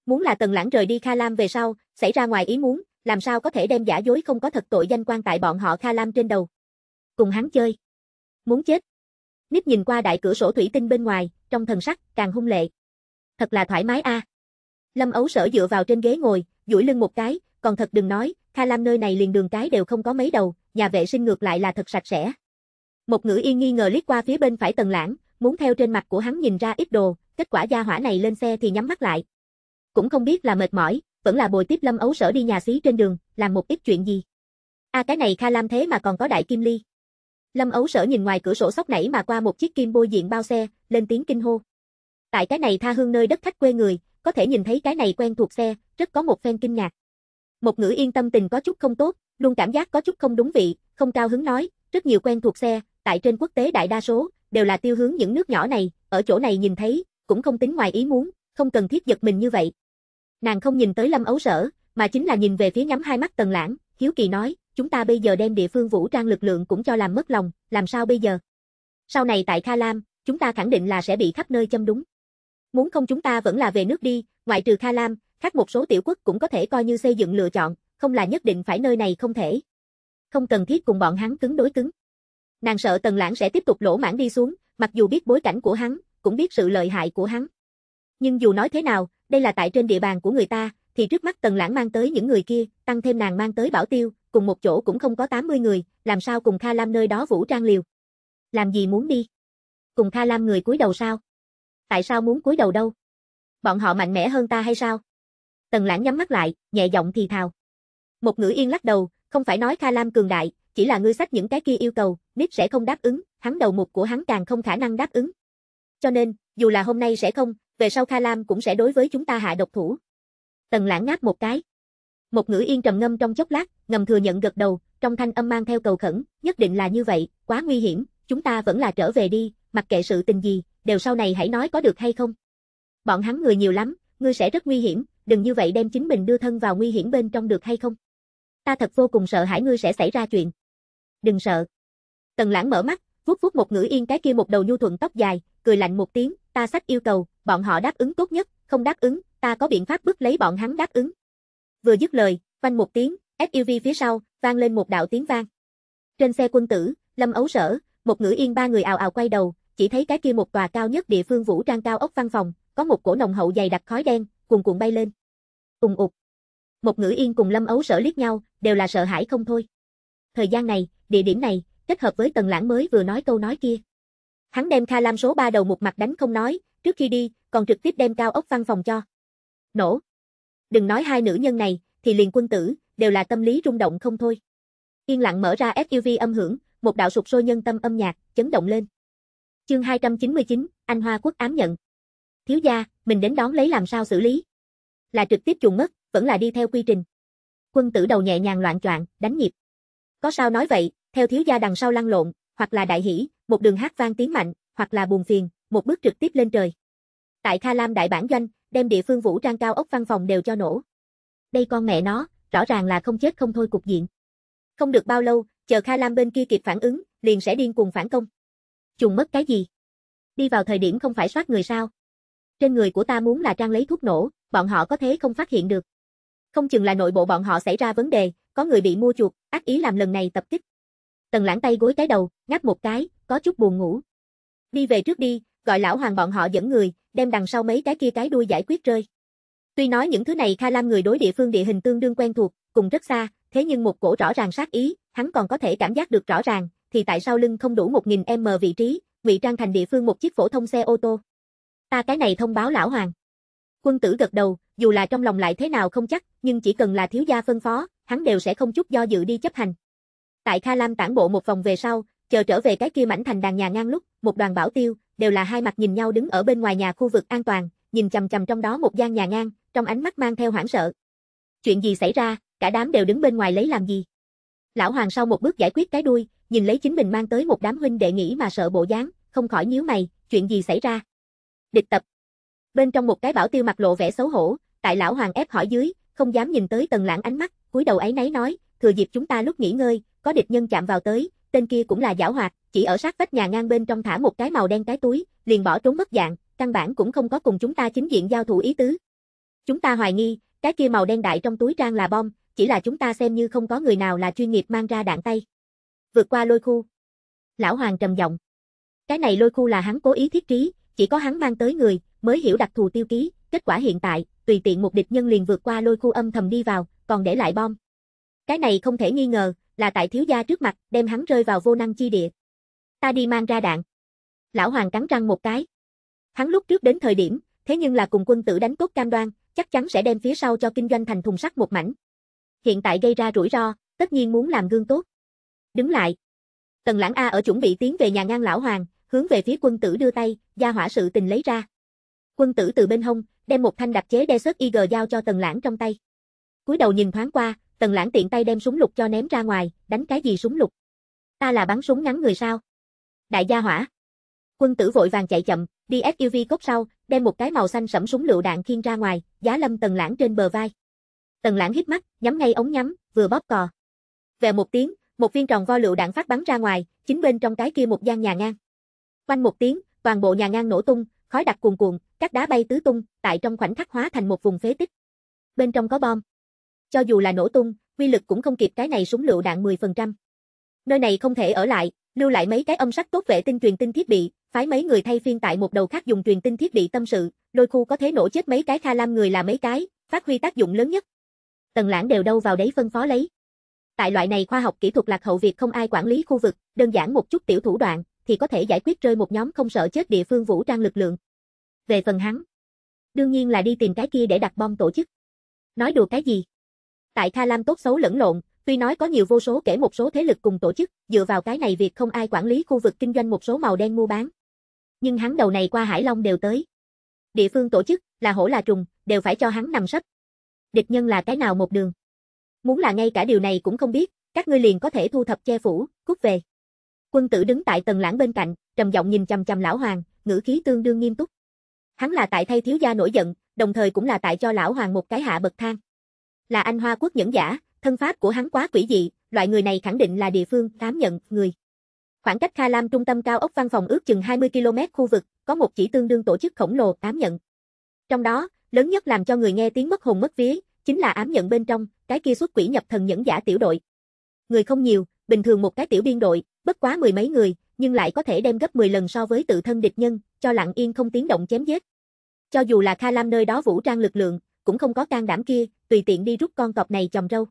Muốn là Tần Lãng rời đi Kha Lam về sau, xảy ra ngoài ý muốn, làm sao có thể đem giả dối không có thật tội danh quan tại bọn họ Kha Lam trên đầu. Cùng hắn chơi. Muốn chết. nít nhìn qua đại cửa sổ thủy tinh bên ngoài, trong thần sắc, càng hung lệ. Thật là thoải mái a. À. Lâm ấu sở dựa vào trên ghế ngồi, duỗi lưng một cái, còn thật đừng nói, Kha Lam nơi này liền đường cái đều không có mấy đầu, nhà vệ sinh ngược lại là thật sạch sẽ. Một ngữ yên nghi ngờ liếc qua phía bên phải tầng lãng, muốn theo trên mặt của hắn nhìn ra ít đồ, kết quả gia hỏa này lên xe thì nhắm mắt lại. Cũng không biết là mệt mỏi, vẫn là bồi tiếp Lâm Ấu Sở đi nhà xí trên đường, làm một ít chuyện gì. A à, cái này Kha Lam thế mà còn có đại kim ly. Lâm Ấu Sở nhìn ngoài cửa sổ sóc nảy mà qua một chiếc kim bôi diện bao xe, lên tiếng kinh hô. Tại cái này tha hương nơi đất khách quê người, có thể nhìn thấy cái này quen thuộc xe, rất có một phen kinh ngạc. Một ngữ yên tâm tình có chút không tốt, luôn cảm giác có chút không đúng vị, không cao hứng nói, rất nhiều quen thuộc xe, tại trên quốc tế đại đa số, đều là tiêu hướng những nước nhỏ này, ở chỗ này nhìn thấy, cũng không tính ngoài ý muốn, không cần thiết giật mình như vậy. Nàng không nhìn tới Lâm Ấu Sở, mà chính là nhìn về phía nhắm hai mắt Tần Lãng, hiếu kỳ nói, chúng ta bây giờ đem địa phương vũ trang lực lượng cũng cho làm mất lòng, làm sao bây giờ? Sau này tại Kha Lam, chúng ta khẳng định là sẽ bị khắp nơi châm đúng. Muốn không chúng ta vẫn là về nước đi, ngoại trừ Kha Lam, khác một số tiểu quốc cũng có thể coi như xây dựng lựa chọn, không là nhất định phải nơi này không thể. Không cần thiết cùng bọn hắn cứng đối cứng. Nàng sợ Tần Lãng sẽ tiếp tục lỗ mãn đi xuống, mặc dù biết bối cảnh của hắn, cũng biết sự lợi hại của hắn. Nhưng dù nói thế nào, đây là tại trên địa bàn của người ta, thì trước mắt Tần Lãng mang tới những người kia, tăng thêm nàng mang tới Bảo Tiêu, cùng một chỗ cũng không có 80 người, làm sao cùng Kha Lam nơi đó vũ trang liều. Làm gì muốn đi? Cùng Kha Lam người cúi đầu sao? Tại sao muốn cúi đầu đâu? Bọn họ mạnh mẽ hơn ta hay sao? Tần Lãng nhắm mắt lại, nhẹ giọng thì thào. Một ngữ yên lắc đầu, không phải nói Kha Lam cường đại, chỉ là ngươi sách những cái kia yêu cầu, nít sẽ không đáp ứng, hắn đầu mục của hắn càng không khả năng đáp ứng. Cho nên, dù là hôm nay sẽ không, về sau Kha Lam cũng sẽ đối với chúng ta hạ độc thủ. Tần lãng ngáp một cái. Một ngữ yên trầm ngâm trong chốc lát, ngầm thừa nhận gật đầu, trong thanh âm mang theo cầu khẩn, nhất định là như vậy, quá nguy hiểm, chúng ta vẫn là trở về đi, mặc kệ sự tình gì, đều sau này hãy nói có được hay không. Bọn hắn người nhiều lắm, ngươi sẽ rất nguy hiểm, đừng như vậy đem chính mình đưa thân vào nguy hiểm bên trong được hay không. Ta thật vô cùng sợ hãi ngươi sẽ xảy ra chuyện. Đừng sợ. Tần lãng mở mắt, vuốt vuốt một ngữ yên cái kia một đầu nhu thuận tóc dài, cười lạnh một tiếng, ta sách yêu cầu, bọn họ đáp ứng tốt nhất, không đáp ứng, ta có biện pháp bức lấy bọn hắn đáp ứng. Vừa dứt lời, vang một tiếng, SUV phía sau, vang lên một đạo tiếng vang. Trên xe quân tử, Lâm Ấu Sở, một ngữ yên ba người ào ào quay đầu, chỉ thấy cái kia một tòa cao nhất địa phương vũ trang cao ốc văn phòng, có một cổ nồng hậu dày đặc khói đen, cuồn cuộn bay lên. Ùng ục. Một ngữ yên cùng Lâm Ấu Sở liếc nhau, đều là sợ hãi không thôi. Thời gian này, địa điểm này, kết hợp với Tần Lãng mới vừa nói câu nói kia. Hắn đem Kha Lam số 3 đầu một mặt đánh không nói, trước khi đi, còn trực tiếp đem cao ốc văn phòng cho. Nổ. Đừng nói hai nữ nhân này, thì liền quân tử, đều là tâm lý rung động không thôi. Yên lặng mở ra SUV âm hưởng, một đạo sụp sôi nhân tâm âm nhạc, chấn động lên. Chương 299, Anh Hoa Quốc ám nhận. Thiếu gia, mình đến đón lấy làm sao xử lý? Là trực tiếp chuồng mất, vẫn là đi theo quy trình. Quân tử đầu nhẹ nhàng loạn choạng, đánh nhịp. Có sao nói vậy, theo thiếu gia đằng sau lăn lộn, hoặc là đại hỉ, một đường hát vang tiếng mạnh, hoặc là buồn phiền, một bước trực tiếp lên trời. Tại Kha Lam đại bản doanh, đem địa phương vũ trang cao ốc văn phòng đều cho nổ. Đây con mẹ nó, rõ ràng là không chết không thôi cục diện. Không được bao lâu, chờ Kha Lam bên kia kịp phản ứng, liền sẽ điên cuồng phản công. Trùng mất cái gì? Đi vào thời điểm không phải soát người sao? Trên người của ta muốn là trang lấy thuốc nổ, bọn họ có thế không phát hiện được. Không chừng là nội bộ bọn họ xảy ra vấn đề, có người bị mua chuột, ác ý làm lần này tập kích. Tần lãng tay gối cái đầu, ngáp một cái, có chút buồn ngủ. Đi về trước đi, gọi lão hoàng bọn họ dẫn người, đem đằng sau mấy cái kia cái đuôi giải quyết rơi. Tuy nói những thứ này Kha Lam người đối địa phương địa hình tương đương quen thuộc, cùng rất xa, thế nhưng một cổ rõ ràng sát ý, hắn còn có thể cảm giác được rõ ràng, thì tại sao lưng không đủ 1000m vị trí, vị trang thành địa phương một chiếc phổ thông xe ô tô. Ta cái này thông báo lão hoàng. Quân tử gật đầu, dù là trong lòng lại thế nào không chắc, nhưng chỉ cần là thiếu gia phân phó, hắn đều sẽ không chút do dự đi chấp hành. Tại Kha Lam tản bộ một vòng về sau, chờ trở về cái kia mảnh thành đàn nhà ngang lúc, một đoàn bảo tiêu, đều là hai mặt nhìn nhau đứng ở bên ngoài nhà khu vực an toàn, nhìn chầm chầm trong đó một gian nhà ngang, trong ánh mắt mang theo hoảng sợ. Chuyện gì xảy ra, cả đám đều đứng bên ngoài lấy làm gì? Lão Hoàng sau một bước giải quyết cái đuôi, nhìn lấy chính mình mang tới một đám huynh đệ nghĩ mà sợ bộ dáng, không khỏi nhíu mày, chuyện gì xảy ra? Địch tập. Bên trong một cái bảo tiêu mặt lộ vẻ xấu hổ, tại lão Hoàng ép hỏi dưới, không dám nhìn tới Tần Lãng ánh mắt, cúi đầu ấy nấy nói, thừa dịp chúng ta lúc nghỉ ngơi, có địch nhân chạm vào tới, tên kia cũng là giảo hoạt, chỉ ở sát vách nhà ngang bên trong thả một cái màu đen cái túi, liền bỏ trốn mất dạng, căn bản cũng không có cùng chúng ta chính diện giao thủ ý tứ. Chúng ta hoài nghi, cái kia màu đen đại trong túi trang là bom, chỉ là chúng ta xem như không có người nào là chuyên nghiệp mang ra đạn tay. Vượt qua lôi khu. Lão Hoàng trầm giọng. Cái này lôi khu là hắn cố ý thiết trí, chỉ có hắn mang tới người, mới hiểu đặc thù tiêu ký, kết quả hiện tại, tùy tiện một địch nhân liền vượt qua lôi khu âm thầm đi vào, còn để lại bom. Cái này không thể nghi ngờ, là tại thiếu gia trước mặt, đem hắn rơi vào vô năng chi địa. Ta đi mang ra đạn. Lão Hoàng cắn răng một cái. Hắn lúc trước đến thời điểm, thế nhưng là cùng quân tử đánh cốt cam đoan, chắc chắn sẽ đem phía sau cho kinh doanh thành thùng sắt một mảnh. Hiện tại gây ra rủi ro, tất nhiên muốn làm gương tốt. Đứng lại. Tần Lãng A ở chuẩn bị tiến về nhà ngang lão Hoàng, hướng về phía quân tử đưa tay, gia hỏa sự tình lấy ra. Quân tử từ bên hông, đem một thanh đặc chế đe sớt IG giao cho Tần Lãng trong tay. cúi đầu nhìn thoáng qua, Tần lãng tiện tay đem súng lục cho ném ra ngoài, đánh cái gì súng lục? Ta là bắn súng ngắn người sao? Đại gia hỏa. Quân tử vội vàng chạy chậm, đi SUV cốt sau, đem một cái màu xanh sẫm súng lựu đạn khiên ra ngoài, giá lâm tần lãng trên bờ vai. Tần lãng hít mắt, nhắm ngay ống nhắm, vừa bóp cò. Về một tiếng, một viên tròn vo lựu đạn phát bắn ra ngoài, chính bên trong cái kia một gian nhà ngang. Quanh một tiếng, toàn bộ nhà ngang nổ tung, khói đặc cuồn cuộn, các đá bay tứ tung, tại trong khoảnh khắc hóa thành một vùng phế tích. Bên trong có bom. Cho dù là nổ tung, uy lực cũng không kịp cái này súng lựu đạn 10%. Nơi này không thể ở lại, lưu lại mấy cái âm sắc tốt vệ tinh truyền tin thiết bị, phái mấy người thay phiên tại một đầu khác dùng truyền tin thiết bị tâm sự, đôi khu có thể nổ chết mấy cái Kha Lam người là mấy cái, phát huy tác dụng lớn nhất. Tần Lãng đều đâu vào đấy phân phó lấy. Tại loại này khoa học kỹ thuật lạc hậu việc không ai quản lý khu vực, đơn giản một chút tiểu thủ đoạn thì có thể giải quyết rơi một nhóm không sợ chết địa phương vũ trang lực lượng. Về phần hắn, đương nhiên là đi tìm cái kia để đặt bom tổ chức. Nói đùa cái gì? Tại Tha Lam tốt xấu lẫn lộn, tuy nói có nhiều vô số kể một số thế lực cùng tổ chức, dựa vào cái này việc không ai quản lý khu vực kinh doanh một số màu đen mua bán. Nhưng hắn đầu này qua Hải Long đều tới. Địa phương tổ chức, là hổ là trùng, đều phải cho hắn nằm sấp. Địch nhân là cái nào một đường. Muốn là ngay cả điều này cũng không biết, các ngươi liền có thể thu thập che phủ, cút về. Quân tử đứng tại tầng lãng bên cạnh, trầm giọng nhìn chằm chằm lão hoàng, ngữ khí tương đương nghiêm túc. Hắn là tại thay thiếu gia nổi giận, đồng thời cũng là tại cho lão hoàng một cái hạ bậc thang là anh Hoa Quốc nhẫn giả, thân pháp của hắn quá quỷ dị, loại người này khẳng định là địa phương dám nhận người. Khoảng cách Kha Lam trung tâm cao ốc văn phòng ước chừng 20 km khu vực, có một chỉ tương đương tổ chức khổng lồ ám nhận. Trong đó, lớn nhất làm cho người nghe tiếng mất hồn mất vía, chính là ám nhận bên trong, cái kia xuất quỷ nhập thần nhẫn giả tiểu đội. Người không nhiều, bình thường một cái tiểu biên đội, bất quá mười mấy người, nhưng lại có thể đem gấp 10 lần so với tự thân địch nhân, cho lặng yên không tiếng động chém giết. Cho dù là Kha Lam nơi đó vũ trang lực lượng, cũng không có can đảm kia, tùy tiện đi rút con cọp này chồng râu.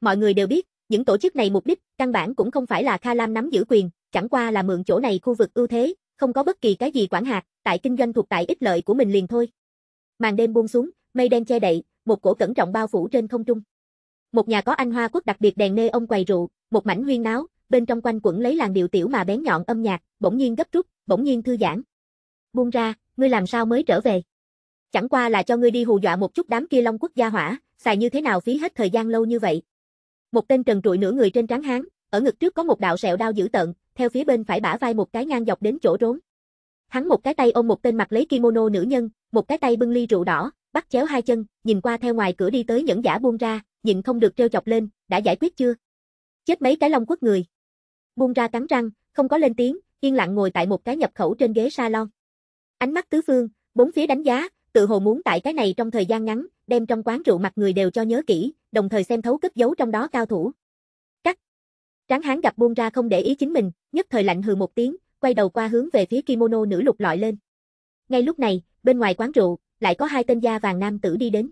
Mọi người đều biết, những tổ chức này mục đích, căn bản cũng không phải là Kha Lam nắm giữ quyền, chẳng qua là mượn chỗ này khu vực ưu thế, không có bất kỳ cái gì quản hạt, tại kinh doanh thuộc tại ích lợi của mình liền thôi. Màn đêm buông xuống, mây đen che đậy, một cổ cẩn trọng bao phủ trên không trung. Một nhà có anh hoa quốc đặc biệt đèn nê ông quầy rượu, một mảnh huyên náo, bên trong quanh quẩn lấy làn điệu tiểu mà bén nhọn âm nhạc, bỗng nhiên gấp rút, bỗng nhiên thư giãn. Buông ra, ngươi làm sao mới trở về? Chẳng qua là cho ngươi đi hù dọa một chút đám kia Long Quốc gia hỏa, xài như thế nào phí hết thời gian lâu như vậy. Một tên trần trụi nửa người trên trắng hán, ở ngực trước có một đạo sẹo đau dữ tợn, theo phía bên phải bả vai một cái ngang dọc đến chỗ rốn. Hắn một cái tay ôm một tên mặc lấy kimono nữ nhân, một cái tay bưng ly rượu đỏ, bắt chéo hai chân, nhìn qua theo ngoài cửa đi tới nhẫn giả buông ra, nhịn không được trêu chọc lên, đã giải quyết chưa? Chết mấy cái long quốc người. Buông ra cắn răng, không có lên tiếng, yên lặng ngồi tại một cái nhập khẩu trên ghế salon. Ánh mắt tứ phương, bốn phía đánh giá, tự hồ muốn tại cái này trong thời gian ngắn, đem trong quán rượu mặt người đều cho nhớ kỹ, đồng thời xem thấu cất giấu trong đó cao thủ. Cắt. Tráng hán gặp buông ra không để ý chính mình, nhất thời lạnh hừ một tiếng, quay đầu qua hướng về phía kimono nữ lục lọi lên. Ngay lúc này, bên ngoài quán rượu, lại có hai tên da vàng nam tử đi đến.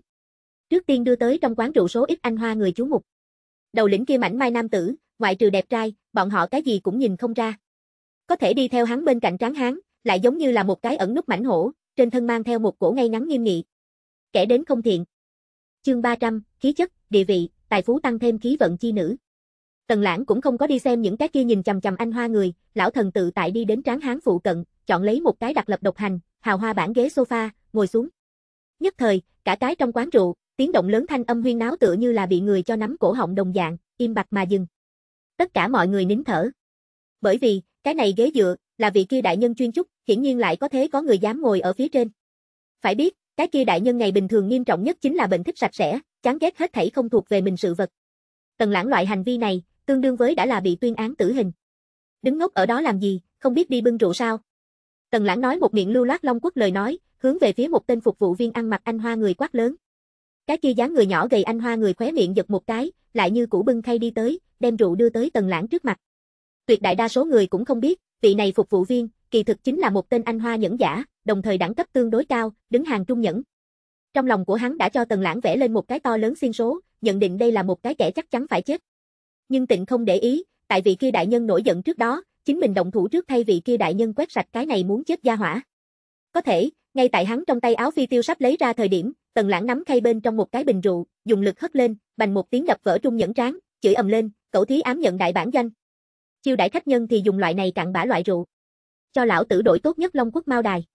Trước tiên đưa tới trong quán rượu số ít anh hoa người chú mục. Đầu lĩnh kia mảnh mai nam tử, ngoại trừ đẹp trai, bọn họ cái gì cũng nhìn không ra. Có thể đi theo hắn bên cạnh tráng hán, lại giống như là một cái ẩn nút mảnh hổ, trên thân mang theo một cổ ngay ngắn nghiêm nghị. Kể đến không thiện. Chương 300, khí chất, địa vị, tài phú tăng thêm khí vận chi nữ. Tần Lãng cũng không có đi xem những cái kia nhìn chằm chằm anh hoa người, lão thần tự tại đi đến tráng hán phụ cận, chọn lấy một cái đặc lập độc hành, hào hoa bản ghế sofa, ngồi xuống. Nhất thời, cả cái trong quán rượu, tiếng động lớn thanh âm huyên náo tựa như là bị người cho nắm cổ họng đồng dạng, im bặt mà dừng. Tất cả mọi người nín thở. Bởi vì, cái này ghế dựa, là vị kia đại nhân chuyên chúc, hiển nhiên lại có thế có người dám ngồi ở phía trên. Phải biết, cái kia đại nhân ngày bình thường nghiêm trọng nhất chính là bệnh thích sạch sẽ, chán ghét hết thảy không thuộc về mình sự vật. Tần Lãng loại hành vi này, tương đương với đã là bị tuyên án tử hình. Đứng ngốc ở đó làm gì, không biết đi bưng rượu sao? Tần Lãng nói một miệng lưu loát Long Quốc lời nói, hướng về phía một tên phục vụ viên ăn mặc anh hoa người quát lớn. Cái kia dáng người nhỏ gầy anh hoa người khóe miệng giật một cái, lại như củ bưng khay đi tới, đem rượu đưa tới Tần Lãng trước mặt. Tuyệt đại đa số người cũng không biết, Vị này phục vụ viên, kỳ thực chính là một tên anh hoa nhẫn giả, đồng thời đẳng cấp tương đối cao, đứng hàng trung nhẫn. Trong lòng của hắn đã cho Tần Lãng vẽ lên một cái to lớn xiên số, nhận định đây là một cái kẻ chắc chắn phải chết. Nhưng Tịnh không để ý, tại vị kia đại nhân nổi giận trước đó, chính mình động thủ trước thay vị kia đại nhân quét sạch cái này muốn chết gia hỏa. Có thể, ngay tại hắn trong tay áo phi tiêu sắp lấy ra thời điểm, Tần Lãng nắm khay bên trong một cái bình rượu, dùng lực hất lên, bành một tiếng đập vỡ trung nhẫn tráng, chửi ầm lên, cậu thí ám nhận đại bản danh Chiêu đãi khách nhân thì dùng loại này cặn bã loại rượu. Cho lão tử đổi tốt nhất Long Quốc Mao Đài.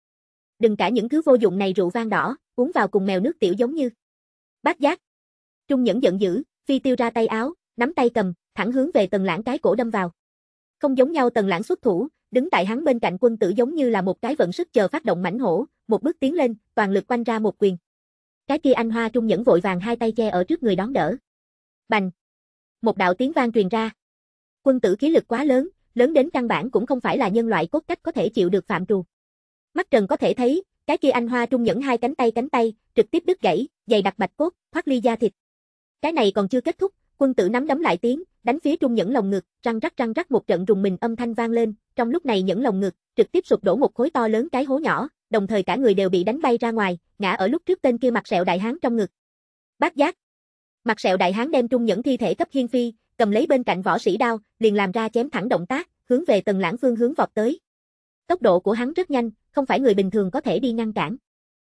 Đừng cả những thứ vô dụng này rượu vang đỏ, uống vào cùng mèo nước tiểu giống như. bác giác. Trung Nhẫn giận dữ, phi tiêu ra tay áo, nắm tay cầm, thẳng hướng về Tần Lãng cái cổ đâm vào. Không giống nhau Tần Lãng xuất thủ, đứng tại hắn bên cạnh quân tử giống như là một cái vận sức chờ phát động mãnh hổ, một bước tiến lên, toàn lực quanh ra một quyền. Cái kia anh hoa trung nhẫn vội vàng hai tay che ở trước người đón đỡ. Bành! Một đạo tiếng vang truyền ra, quân tử khí lực quá lớn, lớn đến căn bản cũng không phải là nhân loại cốt cách có thể chịu được phạm trù. Mắt Trần có thể thấy, cái kia anh hoa trung nhẫn hai cánh tay cánh tay, trực tiếp đứt gãy, dày đặc bạch cốt, thoát ly da thịt. Cái này còn chưa kết thúc, quân tử nắm đấm lại tiếng, đánh phía trung nhẫn lồng ngực, răng rắc răng rắc một trận rùng mình âm thanh vang lên, trong lúc này nhẫn lồng ngực trực tiếp sụp đổ một khối to lớn cái hố nhỏ, đồng thời cả người đều bị đánh bay ra ngoài, ngã ở lúc trước tên kia mặt sẹo đại hán trong ngực. Bát giác. Mặt sẹo đại hán đem trung nhẫn thi thể cấp hiên phi, cầm lấy bên cạnh võ sĩ đao, liền làm ra chém thẳng động tác, hướng về Tần Lãng Phương hướng vọt tới. Tốc độ của hắn rất nhanh, không phải người bình thường có thể đi ngăn cản.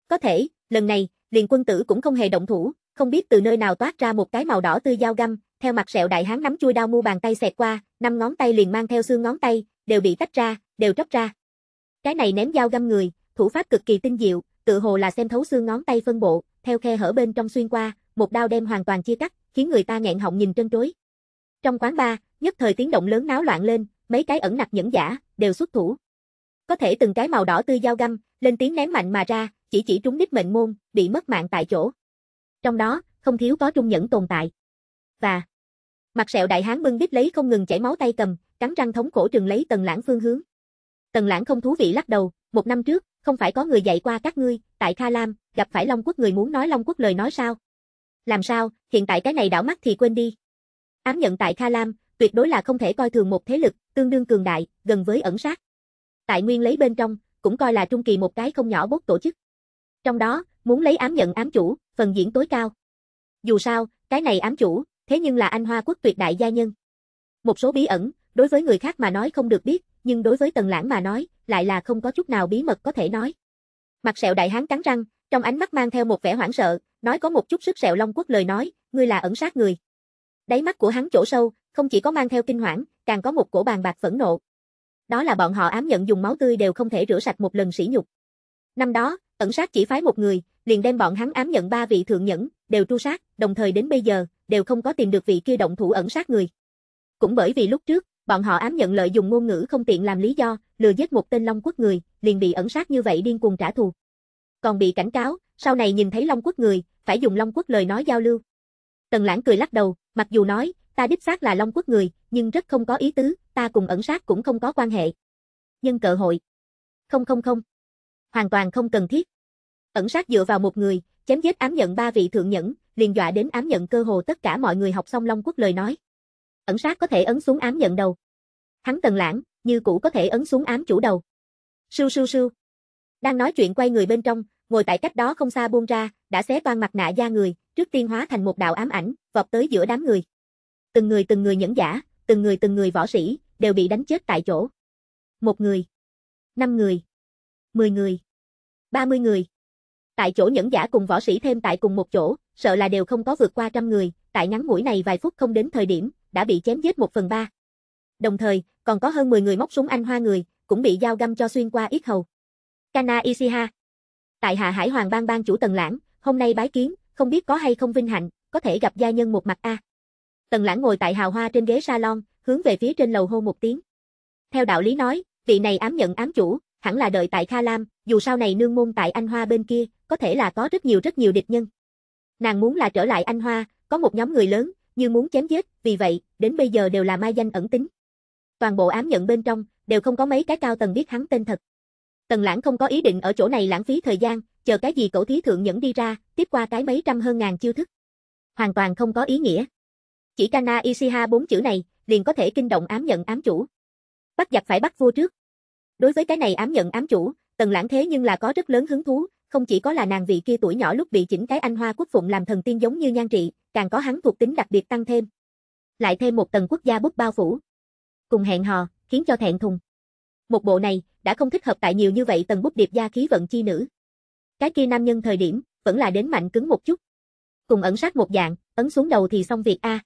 Có thể, lần này, liền quân tử cũng không hề động thủ, không biết từ nơi nào toát ra một cái màu đỏ tươi dao găm, theo mặt sẹo đại hán nắm chui đao mu bàn tay xẹt qua, năm ngón tay liền mang theo xương ngón tay, đều bị tách ra, đều tróc ra. Cái này ném dao găm người, thủ pháp cực kỳ tinh diệu, tự hồ là xem thấu xương ngón tay phân bộ, theo khe hở bên trong xuyên qua, một đao đem hoàn toàn chia cắt, khiến người ta nghẹn họng nhìn trân trối. Trong quán bar, nhất thời tiếng động lớn náo loạn lên, mấy cái ẩn nặc nhẫn giả đều xuất thủ. Có thể từng cái màu đỏ tươi dao găm, lên tiếng ném mạnh mà ra, chỉ chỉ trúng đích mệnh môn, bị mất mạng tại chỗ. Trong đó, không thiếu có trung nhẫn tồn tại. Và mặt sẹo đại hán bưng đít lấy không ngừng chảy máu tay cầm, cắn răng thống cổ trừng lấy Tần Lãng phương hướng. Tần Lãng không thú vị lắc đầu, một năm trước, không phải có người dạy qua các ngươi, tại Kha Lam, gặp phải Long Quốc người muốn nói Long Quốc lời nói sao? Làm sao, hiện tại cái này đảo mắt thì quên đi. Ám nhận tại Kha Lam, tuyệt đối là không thể coi thường một thế lực, tương đương cường đại, gần với ẩn sát. Tại nguyên lấy bên trong, cũng coi là trung kỳ một cái không nhỏ bốt tổ chức. Trong đó, muốn lấy ám nhận ám chủ, phần diễn tối cao. Dù sao, cái này ám chủ, thế nhưng là anh Hoa quốc tuyệt đại gia nhân. Một số bí ẩn, đối với người khác mà nói không được biết, nhưng đối với Tần Lãng mà nói, lại là không có chút nào bí mật có thể nói. Mặt sẹo đại hán cắn răng, trong ánh mắt mang theo một vẻ hoảng sợ, nói có một chút sức sẹo Long Quốc lời nói, ngươi là ẩn sát người. Đáy mắt của hắn chỗ sâu, không chỉ có mang theo kinh hoảng, càng có một cổ bàn bạc phẫn nộ. Đó là bọn họ ám nhận dùng máu tươi đều không thể rửa sạch một lần sỉ nhục. Năm đó, ẩn sát chỉ phái một người, liền đem bọn hắn ám nhận ba vị thượng nhẫn, đều tru sát, đồng thời đến bây giờ, đều không có tìm được vị kia động thủ ẩn sát người. Cũng bởi vì lúc trước, bọn họ ám nhận lợi dùng ngôn ngữ không tiện làm lý do, lừa giết một tên Long Quốc người, liền bị ẩn sát như vậy điên cuồng trả thù. Còn bị cảnh cáo, sau này nhìn thấy Long Quốc người, phải dùng Long Quốc lời nói giao lưu. Tần lãng cười lắc đầu, mặc dù nói, ta đích xác là Long Quốc người, nhưng rất không có ý tứ, ta cùng ẩn sát cũng không có quan hệ. Nhân cơ hội. Không không không. Hoàn toàn không cần thiết. Ẩn sát dựa vào một người, chém giết ám nhận ba vị thượng nhẫn, liền dọa đến ám nhận cơ hồ tất cả mọi người học xong Long Quốc lời nói. Ẩn sát có thể ấn xuống ám nhận đầu. Hắn tần lãng, như cũ có thể ấn xuống ám chủ đầu. Sưu sưu sưu. Đang nói chuyện quay người bên trong, ngồi tại cách đó không xa buông ra, đã xé toan mặt nạ da người, trước tiên hóa thành một đạo ám ảnh, vọt tới giữa đám người. Từng người từng người nhẫn giả, từng người từng người võ sĩ, đều bị đánh chết tại chỗ. Một người, năm người, mười người, ba mươi người. Tại chỗ nhẫn giả cùng võ sĩ thêm tại cùng một chỗ, sợ là đều không có vượt qua trăm người, tại ngắn mũi này vài phút không đến thời điểm, đã bị chém giết một phần ba. Đồng thời, còn có hơn mười người móc súng anh hoa người, cũng bị dao găm cho xuyên qua ít hầu. Kana Ishiha Tại Hạ Hải Hoàng Bang Bang chủ Tần Lãng, hôm nay bái kiến, không biết có hay không vinh hạnh, có thể gặp gia nhân một mặt a. Tần Lãng ngồi tại hào hoa trên ghế salon, hướng về phía trên lầu hô một tiếng. Theo đạo lý nói, vị này ám nhận ám chủ, hẳn là đợi tại Kha Lam, dù sau này nương môn tại Anh Hoa bên kia, có thể là có rất nhiều rất nhiều địch nhân. Nàng muốn là trở lại Anh Hoa, có một nhóm người lớn, như muốn chém giết, vì vậy, đến bây giờ đều là mai danh ẩn tính. Toàn bộ ám nhận bên trong, đều không có mấy cái cao tầng biết hắn tên thật. Tần Lãng không có ý định ở chỗ này lãng phí thời gian, chờ cái gì cổ thí thượng nhẫn đi ra, tiếp qua cái mấy trăm hơn ngàn chiêu thức. Hoàn toàn không có ý nghĩa. Chỉ Kana Ishiha bốn chữ này, liền có thể kinh động ám nhận ám chủ. Bắt giặc phải bắt vua trước. Đối với cái này ám nhận ám chủ, Tần Lãng thế nhưng là có rất lớn hứng thú, không chỉ có là nàng vị kia tuổi nhỏ lúc bị chỉnh cái anh hoa quốc phụng làm thần tiên giống như nhan trị, càng có hắn thuộc tính đặc biệt tăng thêm. Lại thêm một tầng quốc gia bút bao phủ. Cùng hẹn hò, khiến cho thẹn thùng. Một bộ này, đã không thích hợp tại nhiều như vậy tầng bút điệp gia khí vận chi nữ. Cái kia nam nhân thời điểm, vẫn là đến mạnh cứng một chút. Cùng ấn sát một dạng, ấn xuống đầu thì xong việc a. À.